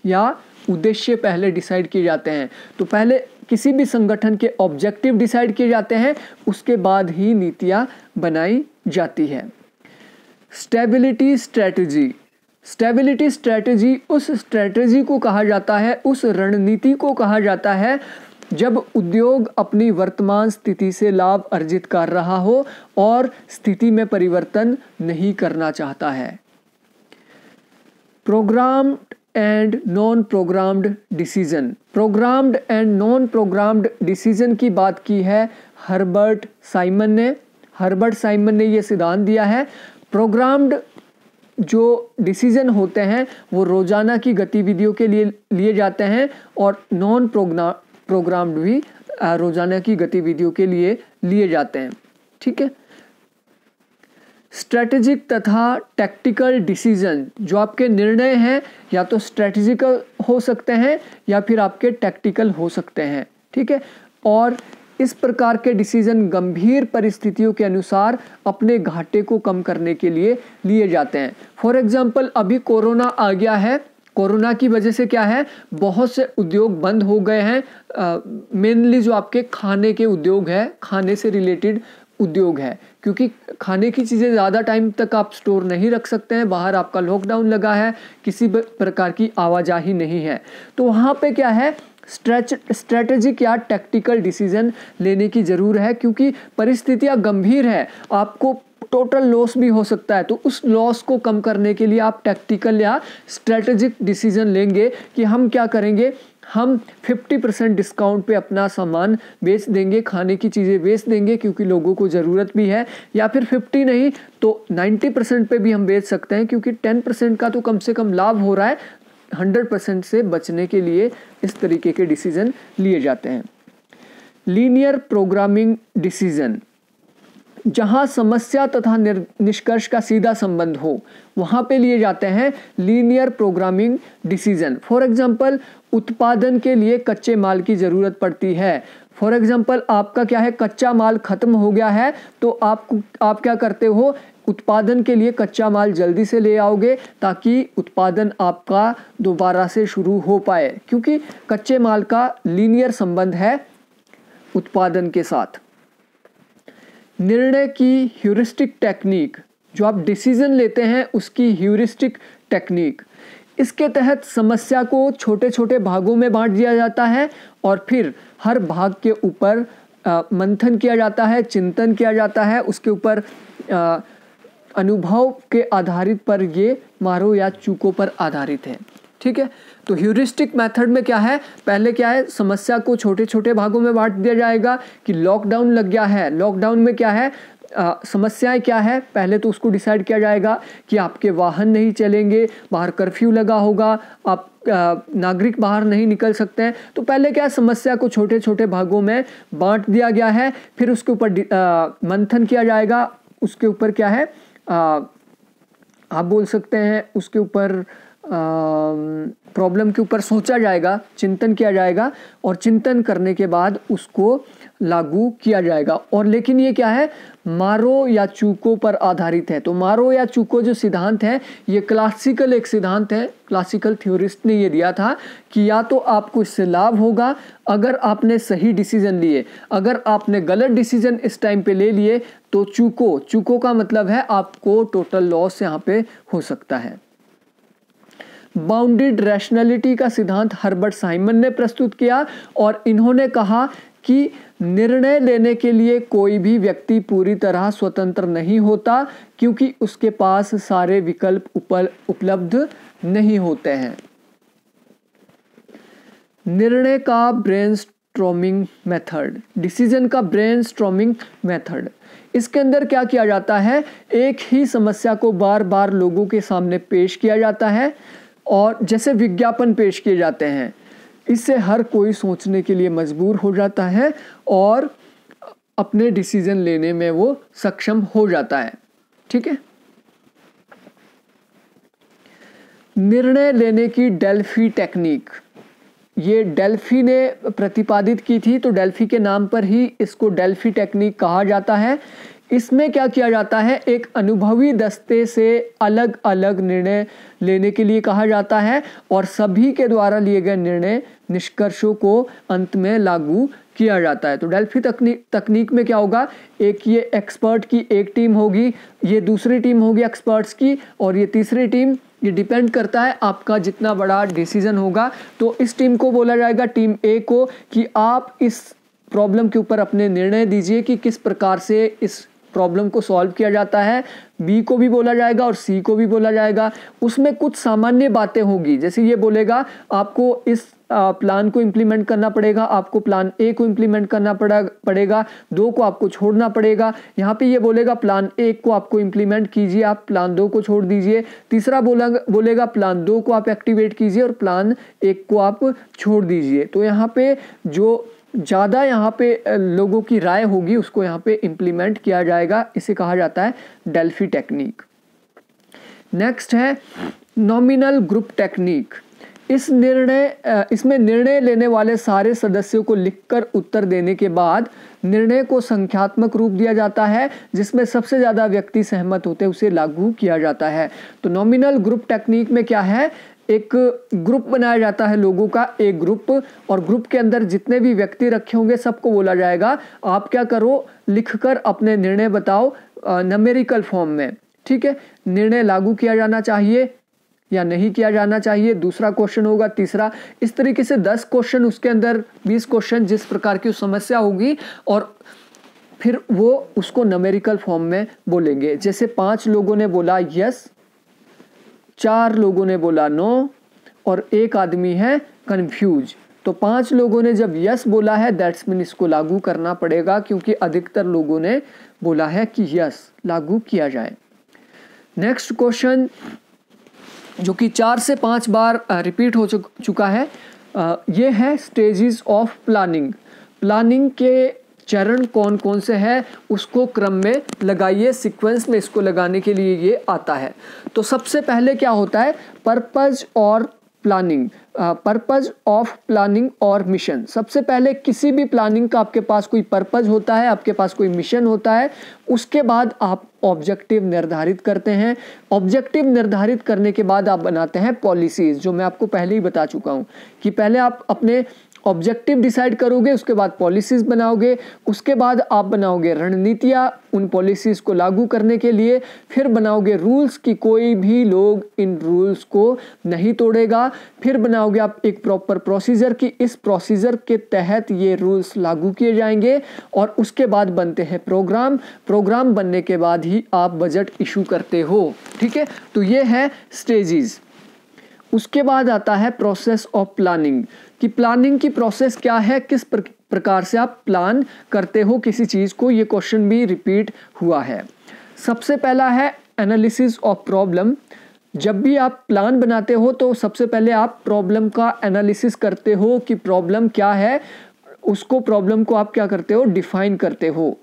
या उद्देश्य पहले डिसाइड किए जाते हैं तो पहले किसी भी संगठन के ऑब्जेक्टिव डिसाइड किए जाते हैं उसके बाद ही नीतियाँ बनाई जाती है स्टेबिलिटी स्ट्रेटजी स्टेबिलिटी स्ट्रेटजी उस स्ट्रेटजी को कहा जाता है उस रणनीति को कहा जाता है जब उद्योग अपनी वर्तमान स्थिति से लाभ अर्जित कर रहा हो और स्थिति में परिवर्तन नहीं करना चाहता है program and non programmed decision programmed and non programmed decision की बात की है हर्बर्ट साइमन ने हर्बर्ट साइमन ने यह सिद्धांत दिया है प्रोग्राम्ड जो डिसीज़न होते हैं वो रोज़ाना की गतिविधियों के लिए लिए जाते हैं और नॉन प्रोग्राम प्रोग्राम्ड भी रोज़ाना की गतिविधियों के लिए लिए जाते हैं ठीक है स्ट्रेटेजिक तथा टैक्टिकल डिसीजन जो आपके निर्णय हैं या तो स्ट्रेटेजिकल हो सकते हैं या फिर आपके टैक्टिकल हो सकते हैं ठीक है और इस प्रकार के डिसीजन गंभीर परिस्थितियों के अनुसार अपने घाटे को कम करने के लिए लिए जाते हैं फॉर एग्जाम्पल अभी कोरोना आ गया है कोरोना की वजह से क्या है बहुत से उद्योग बंद हो गए हैं मेनली जो आपके खाने के उद्योग है खाने से रिलेटेड उद्योग है क्योंकि खाने की चीज़ें ज़्यादा टाइम तक आप स्टोर नहीं रख सकते हैं बाहर आपका लॉकडाउन लगा है किसी प्रकार की आवाजाही नहीं है तो वहाँ पे क्या है स्ट्रेटेजिक या टैक्टिकल डिसीजन लेने की ज़रूर है क्योंकि परिस्थितियाँ गंभीर है आपको टोटल लॉस भी हो सकता है तो उस लॉस को कम करने के लिए आप टैक्टिकल या स्ट्रेटेजिक डिसीजन लेंगे कि हम क्या करेंगे हम 50 परसेंट डिस्काउंट पे अपना सामान बेच देंगे खाने की चीज़ें बेच देंगे क्योंकि लोगों को ज़रूरत भी है या फिर 50 नहीं तो 90 परसेंट पर भी हम बेच सकते हैं क्योंकि 10 परसेंट का तो कम से कम लाभ हो रहा है हंड्रेड परसेंट से बचने के लिए इस तरीके के डिसीज़न लिए जाते हैं लीनियर प्रोग्रामिंग डिसीज़न जहां समस्या तथा निष्कर्ष का सीधा संबंध हो वहां पे लिए जाते हैं linear programming decision for example उत्पादन के लिए कच्चे माल की ज़रूरत पड़ती है फॉर एग्जाम्पल आपका क्या है कच्चा माल ख़त्म हो गया है तो आप आप क्या करते हो उत्पादन के लिए कच्चा माल जल्दी से ले आओगे ताकि उत्पादन आपका दोबारा से शुरू हो पाए क्योंकि कच्चे माल का लीनियर संबंध है उत्पादन के साथ निर्णय की ह्यूरिस्टिक टेक्निक जो आप डिसीजन लेते हैं उसकी ह्यूरिस्टिक टेक्निक इसके तहत समस्या को छोटे छोटे भागों में बांट दिया जाता है और फिर हर भाग के ऊपर मंथन किया जाता है चिंतन किया जाता है उसके ऊपर अनुभव के आधारित पर ये मारो या चूकों पर आधारित है ठीक है तो ह्यूरिस्टिक मेथड में क्या है पहले क्या है समस्या को छोटे छोटे भागों में बांट दिया जाएगा कि लॉकडाउन लग गया है लॉकडाउन में क्या है समस्याएं क्या है पहले तो उसको डिसाइड किया जाएगा कि आपके वाहन नहीं चलेंगे बाहर कर्फ्यू लगा होगा आप नागरिक बाहर नहीं निकल सकते हैं तो पहले क्या समस्या को छोटे छोटे भागों में बांट दिया गया है फिर उसके ऊपर मंथन किया जाएगा उसके ऊपर क्या है आप बोल सकते हैं उसके ऊपर प्रॉब्लम के ऊपर सोचा जाएगा चिंतन किया जाएगा और चिंतन करने के बाद उसको लागू किया जाएगा और लेकिन ये क्या है मारो या चूको पर आधारित है तो मारो या चूको जो सिद्धांत है ये क्लासिकल एक सिद्धांत है क्लासिकल थ्योरिस्ट ने ये दिया था कि या तो आपको इससे लाभ होगा अगर आपने सही डिसीजन लिए अगर आपने गलत डिसीजन इस टाइम पे ले लिए तो चूको चूको का मतलब है आपको टोटल लॉस यहाँ पे हो सकता है बाउंडेड रैशनैलिटी का सिद्धांत हर्बर्ट साइमन ने प्रस्तुत किया और इन्होंने कहा कि निर्णय लेने के लिए कोई भी व्यक्ति पूरी तरह स्वतंत्र नहीं होता क्योंकि उसके पास सारे विकल्प उपलब्ध नहीं होते हैं निर्णय का ब्रेन स्ट्रोमिंग मेथड डिसीजन का ब्रेन स्ट्रोमिंग मेथड इसके अंदर क्या किया जाता है एक ही समस्या को बार बार लोगों के सामने पेश किया जाता है और जैसे विज्ञापन पेश किए जाते हैं इससे हर कोई सोचने के लिए मजबूर हो जाता है और अपने डिसीजन लेने में वो सक्षम हो जाता है ठीक है निर्णय लेने की डेल्फी टेक्निक ये डेल्फी ने प्रतिपादित की थी तो डेल्फी के नाम पर ही इसको डेल्फी टेक्निक कहा जाता है इसमें क्या किया जाता है एक अनुभवी दस्ते से अलग अलग निर्णय लेने के लिए कहा जाता है और सभी के द्वारा लिए गए निर्णय निष्कर्षों को अंत में लागू किया जाता है तो डेल्फी तकनीक तकनीक में क्या होगा एक ये एक्सपर्ट की एक टीम होगी ये दूसरी टीम होगी एक्सपर्ट्स की और ये तीसरी टीम ये डिपेंड करता है आपका जितना बड़ा डिसीजन होगा तो इस टीम को बोला जाएगा टीम ए को कि आप इस प्रॉब्लम के ऊपर अपने निर्णय दीजिए कि किस प्रकार से इस प्रॉब्लम को सॉल्व किया जाता है बी को भी बोला जाएगा और सी को भी बोला जाएगा उसमें कुछ सामान्य बातें होंगी जैसे ये बोलेगा आपको इस प्लान को इम्प्लीमेंट करना पड़ेगा आपको प्लान ए को इम्प्लीमेंट करना पड़ा पड़ेगा दो को आपको छोड़ना पड़ेगा यहाँ पे ये बोलेगा प्लान एक को आपको इम्प्लीमेंट कीजिए आप प्लान दो को छोड़ दीजिए तीसरा बोला बोलेगा प्लान दो को आप एक्टिवेट कीजिए और प्लान एक को आप छोड़ दीजिए तो यहाँ पे जो ज़्यादा यहाँ पे लोगों की राय होगी उसको यहाँ पे इम्प्लीमेंट किया जाएगा इसे कहा जाता है डेल्फी टेक्निक नेक्स्ट है नॉमिनल ग्रुप टेक्निक इस निर्णय इसमें निर्णय लेने वाले सारे सदस्यों को लिखकर उत्तर देने के बाद निर्णय को संख्यात्मक रूप दिया जाता है जिसमें सबसे ज़्यादा व्यक्ति सहमत होते उसे लागू किया जाता है तो नॉमिनल ग्रुप टेक्निक में क्या है एक ग्रुप बनाया जाता है लोगों का एक ग्रुप और ग्रुप के अंदर जितने भी व्यक्ति रखे होंगे सबको बोला जाएगा आप क्या करो लिख कर अपने निर्णय बताओ नमेरिकल फॉर्म में ठीक है निर्णय लागू किया जाना चाहिए या नहीं किया जाना चाहिए दूसरा क्वेश्चन होगा तीसरा इस तरीके से दस क्वेश्चन उसके अंदर बीस क्वेश्चन जिस प्रकार की समस्या होगी और फिर वो उसको नमेरिकल फॉर्म में बोलेंगे जैसे पांच लोगों ने बोला यस चार लोगों ने बोला नो और एक आदमी है कन्फ्यूज तो पांच लोगों ने जब यस बोला है दैट्स मीन इसको लागू करना पड़ेगा क्योंकि अधिकतर लोगों ने बोला है कि यस लागू किया जाए नेक्स्ट क्वेश्चन जो कि चार से पांच बार रिपीट हो चुका है ये है स्टेजेस ऑफ प्लानिंग प्लानिंग के चरण कौन कौन से हैं उसको क्रम में लगाइए सीक्वेंस में इसको लगाने के लिए ये आता है तो सबसे पहले क्या होता है पर्पज और प्लानिंग पर्पज ऑफ प्लानिंग और मिशन सबसे पहले किसी भी प्लानिंग का आपके पास कोई पर्पज होता है आपके पास कोई मिशन होता है उसके बाद आप ऑब्जेक्टिव निर्धारित करते हैं ऑब्जेक्टिव निर्धारित करने के बाद आप बनाते हैं पॉलिसीज़ जो मैं आपको पहले ही बता चुका हूँ कि पहले आप अपने ऑब्जेक्टिव डिसाइड करोगे उसके बाद पॉलिसीज बनाओगे उसके बाद आप बनाओगे रणनीतियाँ उन पॉलिसीज़ को लागू करने के लिए फिर बनाओगे रूल्स कि कोई भी लोग इन रूल्स को नहीं तोड़ेगा फिर बनाओगे आप एक प्रॉपर प्रोसीजर कि इस प्रोसीजर के तहत ये रूल्स लागू किए जाएंगे और उसके बाद बनते हैं प्रोग्राम प्रोग्राम बनने के बाद ही आप बजट इशू करते हो ठीक है तो ये है स्टेजेस उसके बाद आता है प्रोसेस ऑफ प्लानिंग कि प्लानिंग की प्रोसेस क्या है किस प्रकार से आप प्लान करते हो किसी चीज़ को ये क्वेश्चन भी रिपीट हुआ है सबसे पहला है एनालिसिस ऑफ प्रॉब्लम जब भी आप प्लान बनाते हो तो सबसे पहले आप प्रॉब्लम का एनालिसिस करते हो कि प्रॉब्लम क्या है उसको प्रॉब्लम को आप क्या करते हो डिफाइन करते हो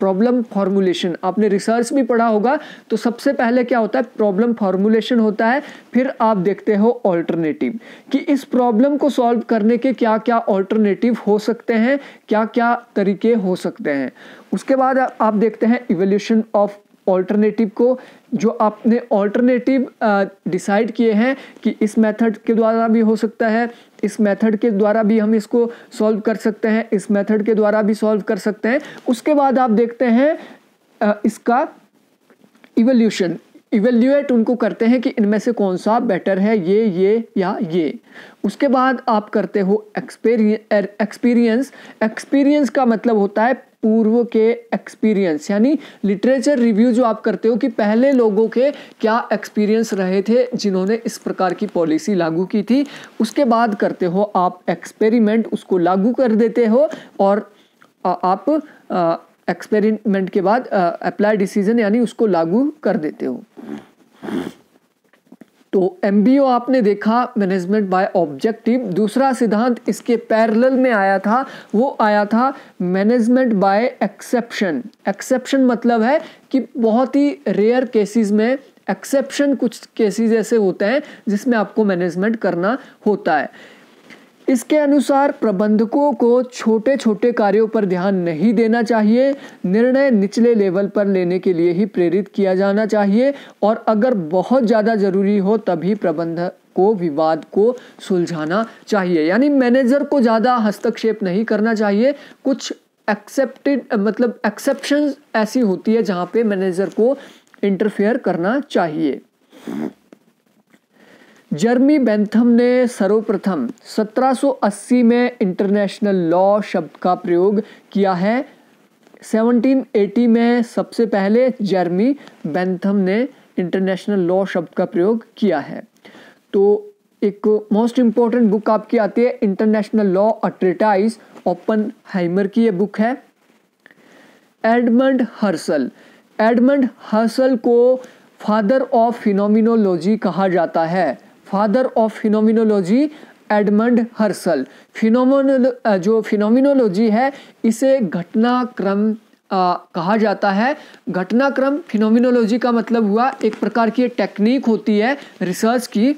प्रॉब्लम फॉर्मुलेशन आपने रिसर्च भी पढ़ा होगा तो सबसे पहले क्या होता है प्रॉब्लम फॉर्मुलेशन होता है फिर आप देखते हो ऑल्टरनेटिव कि इस प्रॉब्लम को सॉल्व करने के क्या क्या ऑल्टरनेटिव हो सकते हैं क्या क्या तरीके हो सकते हैं उसके बाद आप देखते हैं इवोल्यूशन ऑफ ऑल्टरनेटिव को जो आपने ऑल्टरनेटिव डिसाइड किए हैं कि इस मेथड के द्वारा भी हो सकता है इस मेथड के द्वारा भी हम इसको सॉल्व कर सकते हैं इस मेथड के द्वारा भी सॉल्व कर सकते हैं उसके बाद आप देखते हैं इसका इवोल्यूशन इवेल्यूएट उनको करते हैं कि इनमें से कौन सा बेटर है ये ये या ये उसके बाद आप करते हो एक्सपीरियंस एक्सपीरियंस एक्सपीरियंस का मतलब होता है पूर्व के एक्सपीरियंस यानी लिटरेचर रिव्यू जो आप करते हो कि पहले लोगों के क्या एक्सपीरियंस रहे थे जिन्होंने इस प्रकार की पॉलिसी लागू की थी उसके बाद करते हो आप एक्सपेरिमेंट उसको लागू कर देते हो और आप एक्सपेरिमेंट के बाद अप्लाई डिसीजन यानी उसको लागू कर देते हो तो एम आपने देखा मैनेजमेंट बाय ऑब्जेक्टिव दूसरा सिद्धांत इसके पैरेलल में आया था वो आया था मैनेजमेंट बाय एक्सेप्शन एक्सेप्शन मतलब है कि बहुत ही रेयर केसेस में एक्सेप्शन कुछ केसेस ऐसे होते हैं जिसमें आपको मैनेजमेंट करना होता है इसके अनुसार प्रबंधकों को छोटे छोटे कार्यों पर ध्यान नहीं देना चाहिए निर्णय निचले लेवल पर लेने के लिए ही प्रेरित किया जाना चाहिए और अगर बहुत ज़्यादा ज़रूरी हो तभी प्रबंधक को विवाद को सुलझाना चाहिए यानी मैनेजर को ज़्यादा हस्तक्षेप नहीं करना चाहिए कुछ एक्सेप्टेड मतलब एक्सेप्शन ऐसी होती है जहाँ पे मैनेजर को इंटरफेयर करना चाहिए जर्मी बेंथम ने सर्वप्रथम 1780 में इंटरनेशनल लॉ शब्द का प्रयोग किया है 1780 में सबसे पहले जर्मी बेंथम ने इंटरनेशनल लॉ शब्द का प्रयोग किया है तो एक मोस्ट इम्पॉर्टेंट बुक आपकी आती है international law a treatise Oppenheimer की ये बुक है एडमंड हर्सल एडमंड हर्सल को फादर ऑफ फिनोमिनोलॉजी कहा जाता है father of phenomenology Edmund Husserl phenomenology जो फिनोमिनोलॉजी है इसे घटनाक्रम आ, कहा जाता है घटनाक्रम फिनोमिनोलॉजी का मतलब हुआ एक प्रकार की टेक्निक होती है रिसर्च की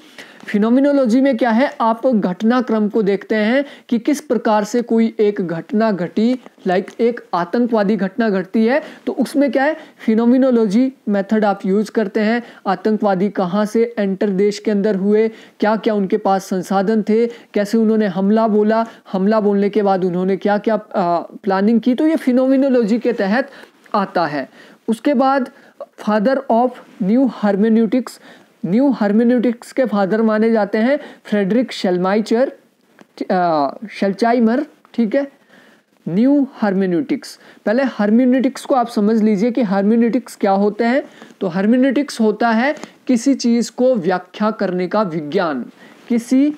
फिनोमिनोलॉजी में क्या है आप घटनाक्रम को देखते हैं कि किस प्रकार से कोई एक घटना घटी लाइक एक आतंकवादी घटना घटती है तो उसमें क्या है फिनोमिनोलॉजी मेथड आप यूज करते हैं आतंकवादी कहाँ से एंटर देश के अंदर हुए क्या क्या उनके पास संसाधन थे कैसे उन्होंने हमला बोला हमला बोलने के बाद उन्होंने क्या क्या प्लानिंग की तो ये फिनोमिनोलॉजी के तहत आता है उसके बाद father of new hermeneutics new hermeneutics के फादर माने जाते हैं फ्रेडरिक शेलमाइचर शेलचाइमर ठीक है न्यू हर्मिन्यूटिक्स पहले हार्म्यूनिटिक्स को आप समझ लीजिए कि हार्म्यूनिटिक्स क्या होते हैं तो हार्म्यूनिटिक्स होता है किसी चीज़ को व्याख्या करने का विज्ञान किसी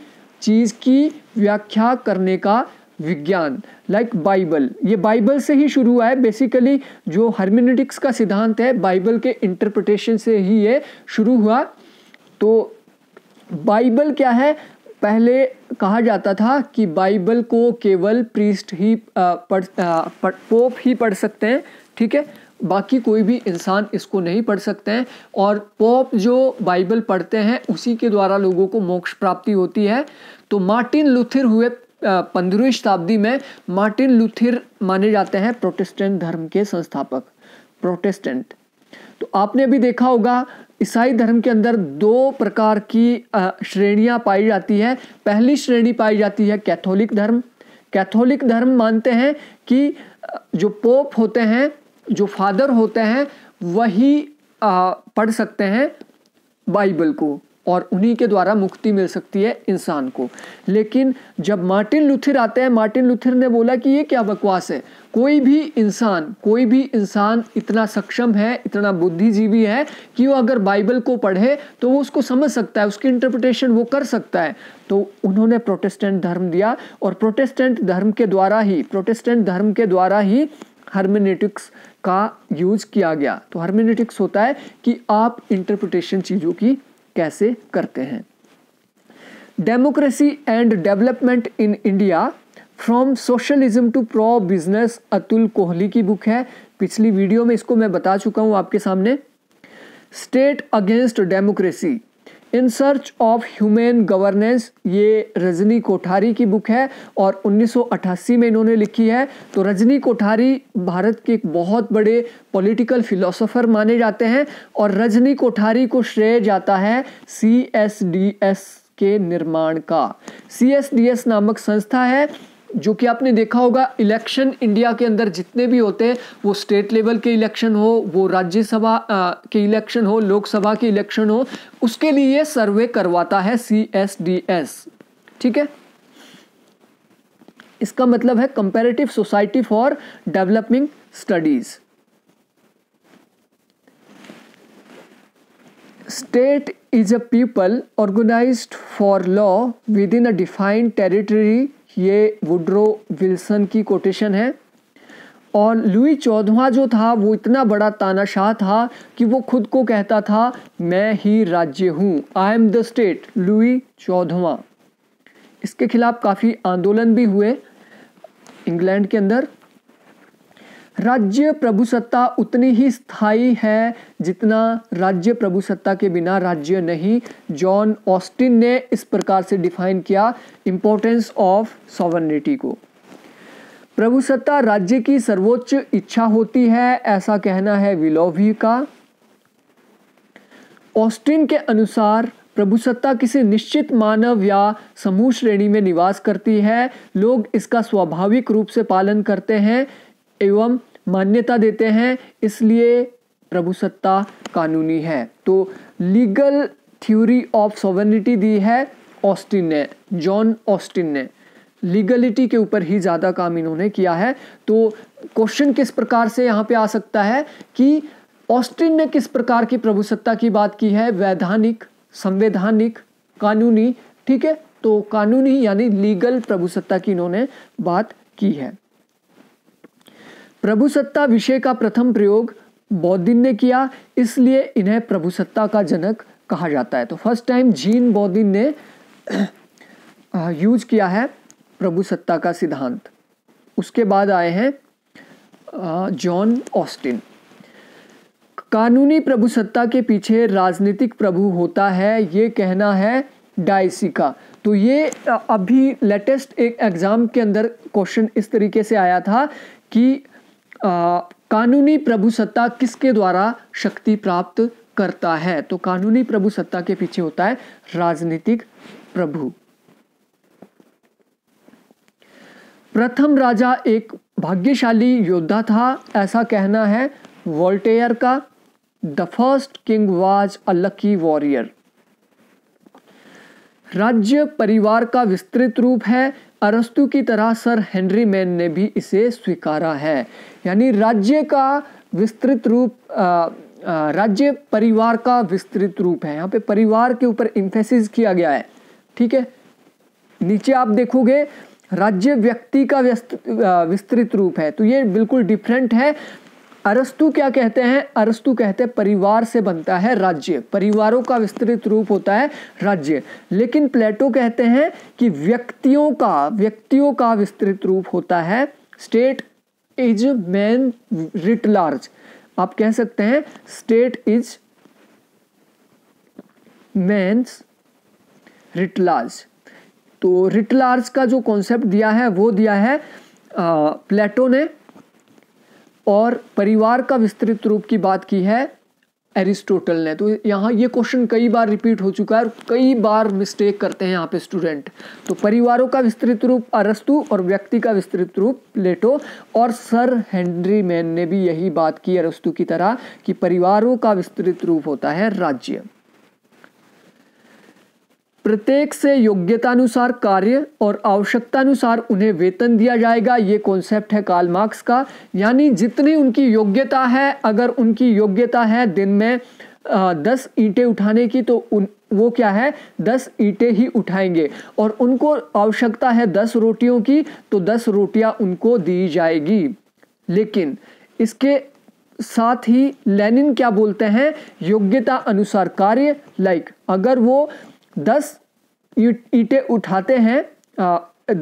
चीज़ की व्याख्या करने का विज्ञान लाइक like बाइबल ये बाइबल से ही शुरू हुआ है बेसिकली जो हार्म्यूनिटिक्स का सिद्धांत है बाइबल के इंटरप्रिटेशन से ही ये शुरू हुआ तो बाइबल क्या है पहले कहा जाता था कि बाइबल को केवल प्रीस्ट ही पढ़ पोप ही पढ़ सकते हैं ठीक है बाकी कोई भी इंसान इसको नहीं पढ़ सकते हैं और पोप जो बाइबल पढ़ते हैं उसी के द्वारा लोगों को मोक्ष प्राप्ति होती है तो मार्टिन लुथिर हुए पंद्रहवीं शताब्दी में मार्टिन लुथिर माने जाते हैं प्रोटेस्टेंट धर्म के संस्थापक प्रोटेस्टेंट तो आपने भी देखा होगा ईसाई धर्म के अंदर दो प्रकार की श्रेणियां पाई जाती हैं पहली श्रेणी पाई जाती है कैथोलिक धर्म कैथोलिक धर्म मानते हैं कि जो पोप होते हैं जो फादर होते हैं वही पढ़ सकते हैं बाइबल को और उन्हीं के द्वारा मुक्ति मिल सकती है इंसान को लेकिन जब मार्टिन लुथिर आते हैं मार्टिन लुथिर ने बोला कि ये क्या बकवास है कोई भी इंसान कोई भी इंसान इतना सक्षम है इतना बुद्धिजीवी है कि वो अगर बाइबल को पढ़े तो वो उसको समझ सकता है उसकी इंटरप्रिटेशन वो कर सकता है तो उन्होंने प्रोटेस्टेंट धर्म दिया और प्रोटेस्टेंट धर्म के द्वारा ही प्रोटेस्टेंट धर्म के द्वारा ही हर्मेनेटिक्स का यूज किया गया तो हर्मेनेटिक्स होता है कि आप इंटरप्रिटेशन चीज़ों की कैसे करते हैं democracy and development in India from socialism to pro business Atul Kohli की बुक है पिछली वीडियो में इसको मैं बता चुका हूं आपके सामने state against democracy in search of human governance ये रजनी कोठारी की बुक है और 1988 में इन्होंने लिखी है तो रजनी कोठारी भारत के एक बहुत बड़े पॉलिटिकल फिलोसोफर माने जाते हैं और रजनी कोठारी को श्रेय जाता है सी एस डी एस के निर्माण का सी एस डी एस नामक संस्था है जो कि आपने देखा होगा इलेक्शन इंडिया के अंदर जितने भी होते हैं वो स्टेट लेवल के इलेक्शन हो वो राज्यसभा के इलेक्शन हो लोकसभा के इलेक्शन हो उसके लिए ये सर्वे करवाता है सी एस डी एस ठीक है इसका मतलब है comparative society for developing studies state is a people organized for law within a defined territory ये वुड्रो विल्सन की कोटेशन है और लुई चौदवा जो था वो इतना बड़ा तानाशाह था कि वो खुद को कहता था मैं ही राज्य हूँ I am the state Louis चौदवा इसके खिलाफ काफ़ी आंदोलन भी हुए इंग्लैंड के अंदर राज्य प्रभुसत्ता उतनी ही स्थायी है जितना राज्य प्रभुसत्ता के बिना राज्य नहीं जॉन ऑस्टिन ने इस प्रकार से डिफाइन किया इम्पोर्टेंस ऑफ सॉवर्निटी को प्रभुसत्ता राज्य की सर्वोच्च इच्छा होती है ऐसा कहना है विलोवी का ऑस्टिन के अनुसार प्रभुसत्ता किसी निश्चित मानव या समूह श्रेणी में निवास करती है लोग इसका स्वाभाविक रूप से पालन करते हैं एवं मान्यता देते हैं इसलिए प्रभुसत्ता कानूनी है तो लीगल थ्योरी ऑफ सॉवर्निटी दी है ऑस्टिन ने जॉन ऑस्टिन ने लीगलिटी के ऊपर ही ज़्यादा काम इन्होंने किया है तो क्वेश्चन किस प्रकार से यहाँ पे आ सकता है कि ऑस्टिन ने किस प्रकार की प्रभुसत्ता की बात की है वैधानिक संवैधानिक कानूनी ठीक है तो कानूनी यानी लीगल प्रभुसत्ता की इन्होंने बात की है प्रभुसत्ता विषय का प्रथम प्रयोग बौद्धिन ने किया इसलिए इन्हें प्रभुसत्ता का जनक कहा जाता है तो फर्स्ट टाइम जीन बौद्धिन ने यूज किया है प्रभुसत्ता का सिद्धांत उसके बाद आए हैं जॉन ऑस्टिन कानूनी प्रभुसत्ता के पीछे राजनीतिक प्रभु होता है ये कहना है डाइसी का तो ये अभी लेटेस्ट एक एग्ज़ाम के अंदर क्वेश्चन इस तरीके से आया था कि कानूनी प्रभु सत्ता किसके द्वारा शक्ति प्राप्त करता है तो कानूनी प्रभु सत्ता के पीछे होता है राजनीतिक प्रभु प्रथम राजा एक भाग्यशाली योद्धा था ऐसा कहना है वोल्टेयर का the first king was a lucky warrior राज्य परिवार का विस्तृत रूप है अरस्तु की तरह सर हेनरी मैन ने भी इसे स्वीकारा है यानी राज्य का विस्तृत रूप राज्य परिवार का विस्तृत रूप है यहाँ पे परिवार के ऊपर इंफेसिस किया गया है ठीक है नीचे आप देखोगे राज्य व्यक्ति का विस्तृत रूप है तो ये बिल्कुल डिफरेंट है अरस्तु क्या कहते हैं अरस्तु कहते हैं परिवार से बनता है राज्य परिवारों का विस्तृत रूप होता है राज्य लेकिन प्लेटो कहते हैं कि व्यक्तियों का व्यक्तियों का विस्तृत रूप होता है state is man writ large आप कह सकते हैं state is man's writ large तो रिट लार्ज का जो कॉन्सेप्ट दिया है वो दिया है प्लेटो ने और परिवार का विस्तृत रूप की बात की है एरिस्टोटल ने तो यहाँ ये क्वेश्चन कई बार रिपीट हो चुका है और कई बार मिस्टेक करते हैं यहाँ पे स्टूडेंट तो परिवारों का विस्तृत रूप अरस्तु और व्यक्ति का विस्तृत रूप प्लेटो और सर हेनरी मैन ने भी यही बात की अरस्तु की तरह कि परिवारों का विस्तृत रूप होता है राज्य प्रत्येक से योग्यतानुसार कार्य और आवश्यकतानुसार उन्हें वेतन दिया जाएगा ये कॉन्सेप्ट है काल मार्क्स का यानी जितनी उनकी योग्यता है अगर उनकी योग्यता है दिन में आ, दस ईंटें उठाने की तो उन वो क्या है दस ईंटें ही उठाएंगे और उनको आवश्यकता है दस रोटियों की तो दस रोटियां उनको दी जाएगी लेकिन इसके साथ ही लेनिन क्या बोलते हैं योग्यता अनुसार कार्य लाइक अगर वो दस ईटे उठाते हैं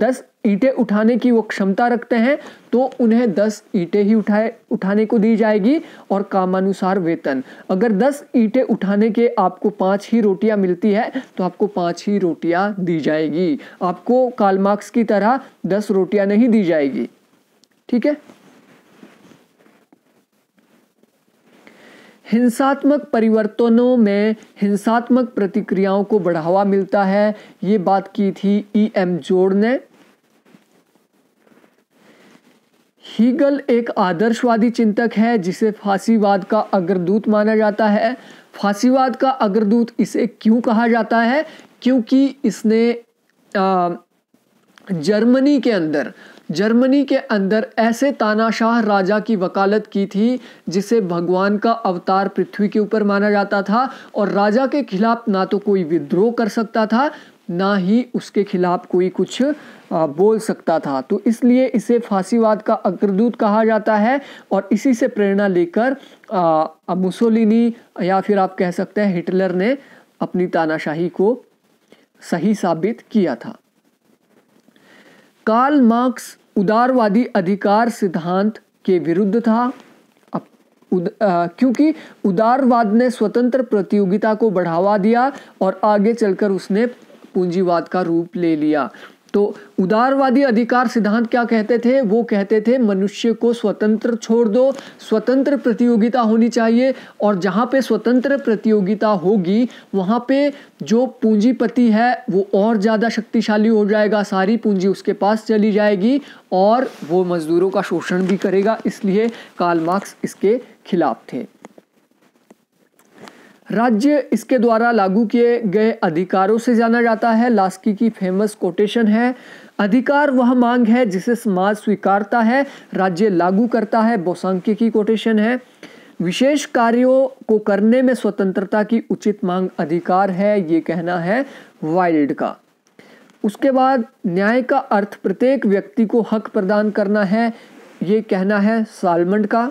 दस ईटे उठाने की वो क्षमता रखते हैं तो उन्हें दस ईटे ही उठाए उठाने को दी जाएगी और कामानुसार वेतन अगर दस ईंटें उठाने के आपको पांच ही रोटियां मिलती है तो आपको पांच ही रोटियां दी जाएगी आपको कालमार्क्स की तरह दस रोटियां नहीं दी जाएगी ठीक है हिंसात्मक परिवर्तनों में हिंसात्मक प्रतिक्रियाओं को बढ़ावा मिलता है ये बात की थी ई e एम जोड़ ने हीगल एक आदर्शवादी चिंतक है जिसे फांसीवाद का अग्रदूत माना जाता है फांसीवाद का अग्रदूत इसे क्यों कहा जाता है क्योंकि इसने आ, जर्मनी के अंदर जर्मनी के अंदर ऐसे तानाशाह राजा की वकालत की थी जिसे भगवान का अवतार पृथ्वी के ऊपर माना जाता था और राजा के खिलाफ ना तो कोई विद्रोह कर सकता था ना ही उसके खिलाफ कोई कुछ बोल सकता था तो इसलिए इसे फांसीवाद का अग्रदूत कहा जाता है और इसी से प्रेरणा लेकर मुसोलिनी या फिर आप कह सकते हैं हिटलर ने अपनी तानाशाही को सही साबित किया था कार्ल मार्क्स उदारवादी अधिकार सिद्धांत के विरुद्ध था उद, आ, क्योंकि उदारवाद ने स्वतंत्र प्रतियोगिता को बढ़ावा दिया और आगे चलकर उसने पूंजीवाद का रूप ले लिया तो उदारवादी अधिकार सिद्धांत क्या कहते थे वो कहते थे मनुष्य को स्वतंत्र छोड़ दो स्वतंत्र प्रतियोगिता होनी चाहिए और जहाँ पे स्वतंत्र प्रतियोगिता होगी वहाँ पे जो पूंजीपति है वो और ज़्यादा शक्तिशाली हो जाएगा सारी पूंजी उसके पास चली जाएगी और वो मज़दूरों का शोषण भी करेगा इसलिए कार्ल मार्क्स इसके खिलाफ थे राज्य इसके द्वारा लागू किए गए अधिकारों से जाना जाता है लास्की की फेमस कोटेशन है अधिकार वह मांग है जिसे समाज स्वीकारता है राज्य लागू करता है बोसांके की कोटेशन है विशेष कार्यों को करने में स्वतंत्रता की उचित मांग अधिकार है ये कहना है वाइल्ड का उसके बाद न्याय का अर्थ प्रत्येक व्यक्ति को हक प्रदान करना है ये कहना है सालमंड का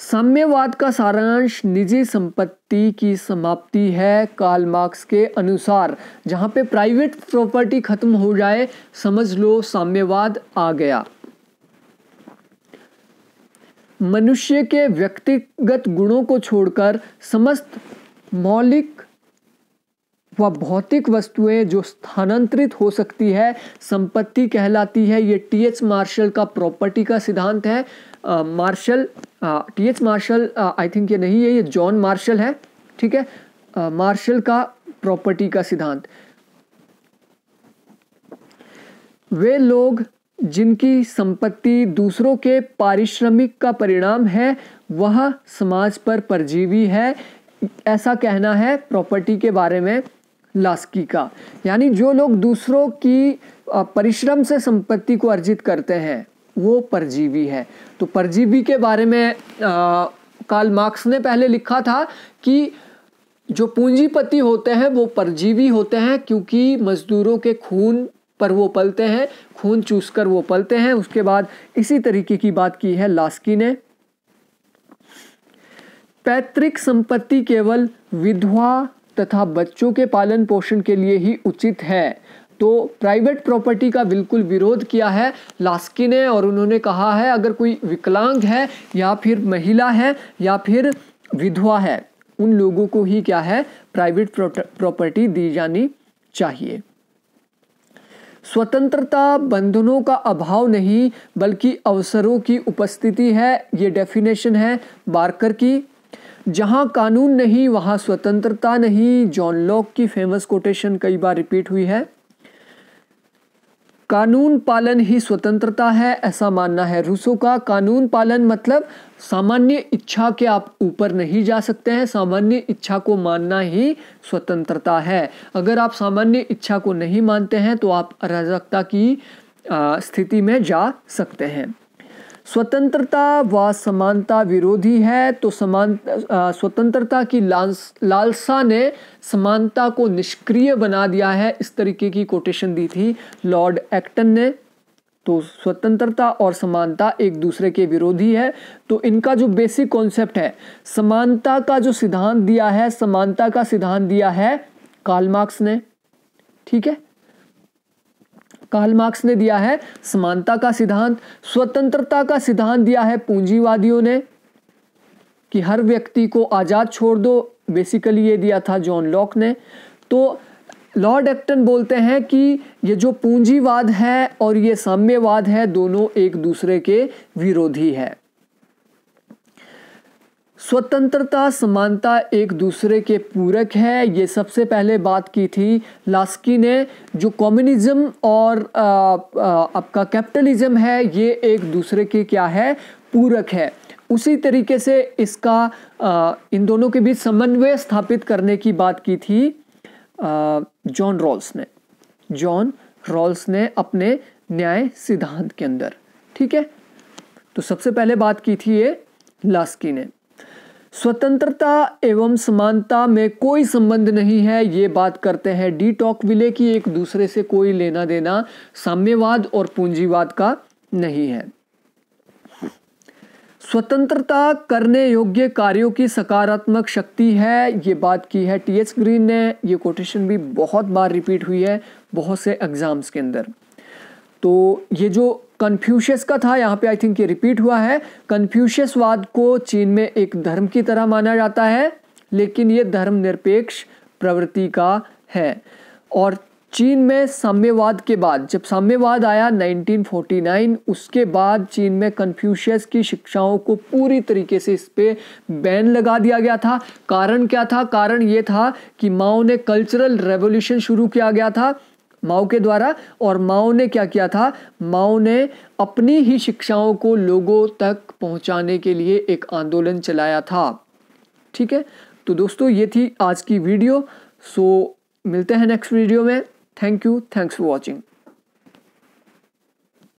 साम्यवाद का सारांश निजी संपत्ति की समाप्ति है कार्ल मार्क्स के अनुसार जहां पे प्राइवेट प्रॉपर्टी खत्म हो जाए समझ लो साम्यवाद आ गया मनुष्य के व्यक्तिगत गुणों को छोड़कर समस्त मौलिक व भौतिक वस्तुएं जो स्थानांतरित हो सकती है संपत्ति कहलाती है ये टी एच मार्शल का प्रॉपर्टी का सिद्धांत है Marshall T H Marshall I think ये नहीं है ये जॉन मार्शल है ठीक है मार्शल का प्रॉपर्टी का सिद्धांत वे लोग जिनकी संपत्ति दूसरों के पारिश्रमिक का परिणाम है वह समाज पर परजीवी है ऐसा कहना है प्रॉपर्टी के बारे में लास्की का यानी जो लोग दूसरों की परिश्रम से संपत्ति को अर्जित करते हैं वो परजीवी है तो परजीवी के बारे में कार्ल मार्क्स ने पहले लिखा था कि जो पूंजीपति होते हैं वो परजीवी होते हैं क्योंकि मजदूरों के खून पर वो पलते हैं खून चूस कर वो पलते हैं उसके बाद इसी तरीके की बात की है लास्की ने पैतृक संपत्ति केवल विधवा तथा बच्चों के पालन पोषण के लिए ही उचित है तो प्राइवेट प्रॉपर्टी का बिल्कुल विरोध किया है लास्की ने और उन्होंने कहा है अगर कोई विकलांग है या फिर महिला है या फिर विधवा है उन लोगों को ही क्या है प्राइवेट प्रॉपर्टी दी जानी चाहिए स्वतंत्रता बंधनों का अभाव नहीं बल्कि अवसरों की उपस्थिति है ये डेफिनेशन है बारकर की जहां कानून नहीं वहां स्वतंत्रता नहीं जॉन लॉक की फेमस कोटेशन कई बार रिपीट हुई है कानून पालन ही स्वतंत्रता है ऐसा मानना है रूसों का कानून पालन मतलब सामान्य इच्छा के आप ऊपर नहीं जा सकते हैं सामान्य इच्छा को मानना ही स्वतंत्रता है अगर आप सामान्य इच्छा को नहीं मानते हैं तो आप अराजकता की स्थिति में जा सकते हैं स्वतंत्रता व समानता विरोधी है तो समान स्वतंत्रता की लालसा ने समानता को निष्क्रिय बना दिया है इस तरीके की कोटेशन दी थी लॉर्ड एक्टन ने तो स्वतंत्रता और समानता एक दूसरे के विरोधी है तो इनका जो बेसिक कॉन्सेप्ट है समानता का जो सिद्धांत दिया है समानता का सिद्धांत दिया है कार्ल मार्क्स ने ठीक है कार्ल मार्क्स ने दिया है समानता का सिद्धांत स्वतंत्रता का सिद्धांत दिया है पूंजीवादियों ने कि हर व्यक्ति को आज़ाद छोड़ दो बेसिकली ये दिया था जॉन लॉक ने तो लॉर्ड एक्टन बोलते हैं कि ये जो पूंजीवाद है और ये साम्यवाद है दोनों एक दूसरे के विरोधी है स्वतंत्रता समानता एक दूसरे के पूरक है ये सबसे पहले बात की थी लास्की ने जो कम्युनिज्म और आ, आ, आपका कैपिटलिज्म है ये एक दूसरे के क्या है पूरक है उसी तरीके से इसका आ, इन दोनों के बीच समन्वय स्थापित करने की बात की थी जॉन रॉल्स ने जॉन रॉल्स ने अपने न्याय सिद्धांत के अंदर ठीक है तो सबसे पहले बात की थी ये लास्की ने स्वतंत्रता एवं समानता में कोई संबंध नहीं है ये बात करते हैं डी टॉक विले की एक दूसरे से कोई लेना देना साम्यवाद और पूंजीवाद का नहीं है स्वतंत्रता करने योग्य कार्यों की सकारात्मक शक्ति है ये बात की है टीएस ग्रीन ने ये कोटेशन भी बहुत बार रिपीट हुई है बहुत से एग्ज़ाम्स के अंदर तो ये जो कन्फ्यूशियस का था यहाँ पे आई थिंक ये रिपीट हुआ है कन्फ्यूशियसवाद को चीन में एक धर्म की तरह माना जाता है लेकिन ये धर्म निरपेक्ष प्रवृत्ति का है और चीन में साम्यवाद के बाद जब साम्यवाद आया 1949 उसके बाद चीन में कन्फ्यूशियस की शिक्षाओं को पूरी तरीके से इस पर बैन लगा दिया गया था कारण क्या था कारण ये था कि माओ ने कल्चरल रेवोल्यूशन शुरू किया गया था माओ के द्वारा और माओ ने क्या किया था माओ ने अपनी ही शिक्षाओं को लोगों तक पहुंचाने के लिए एक आंदोलन चलाया था ठीक है तो दोस्तों ये थी आज की वीडियो सो मिलते हैं नेक्स्ट वीडियो में thank you thanks for watching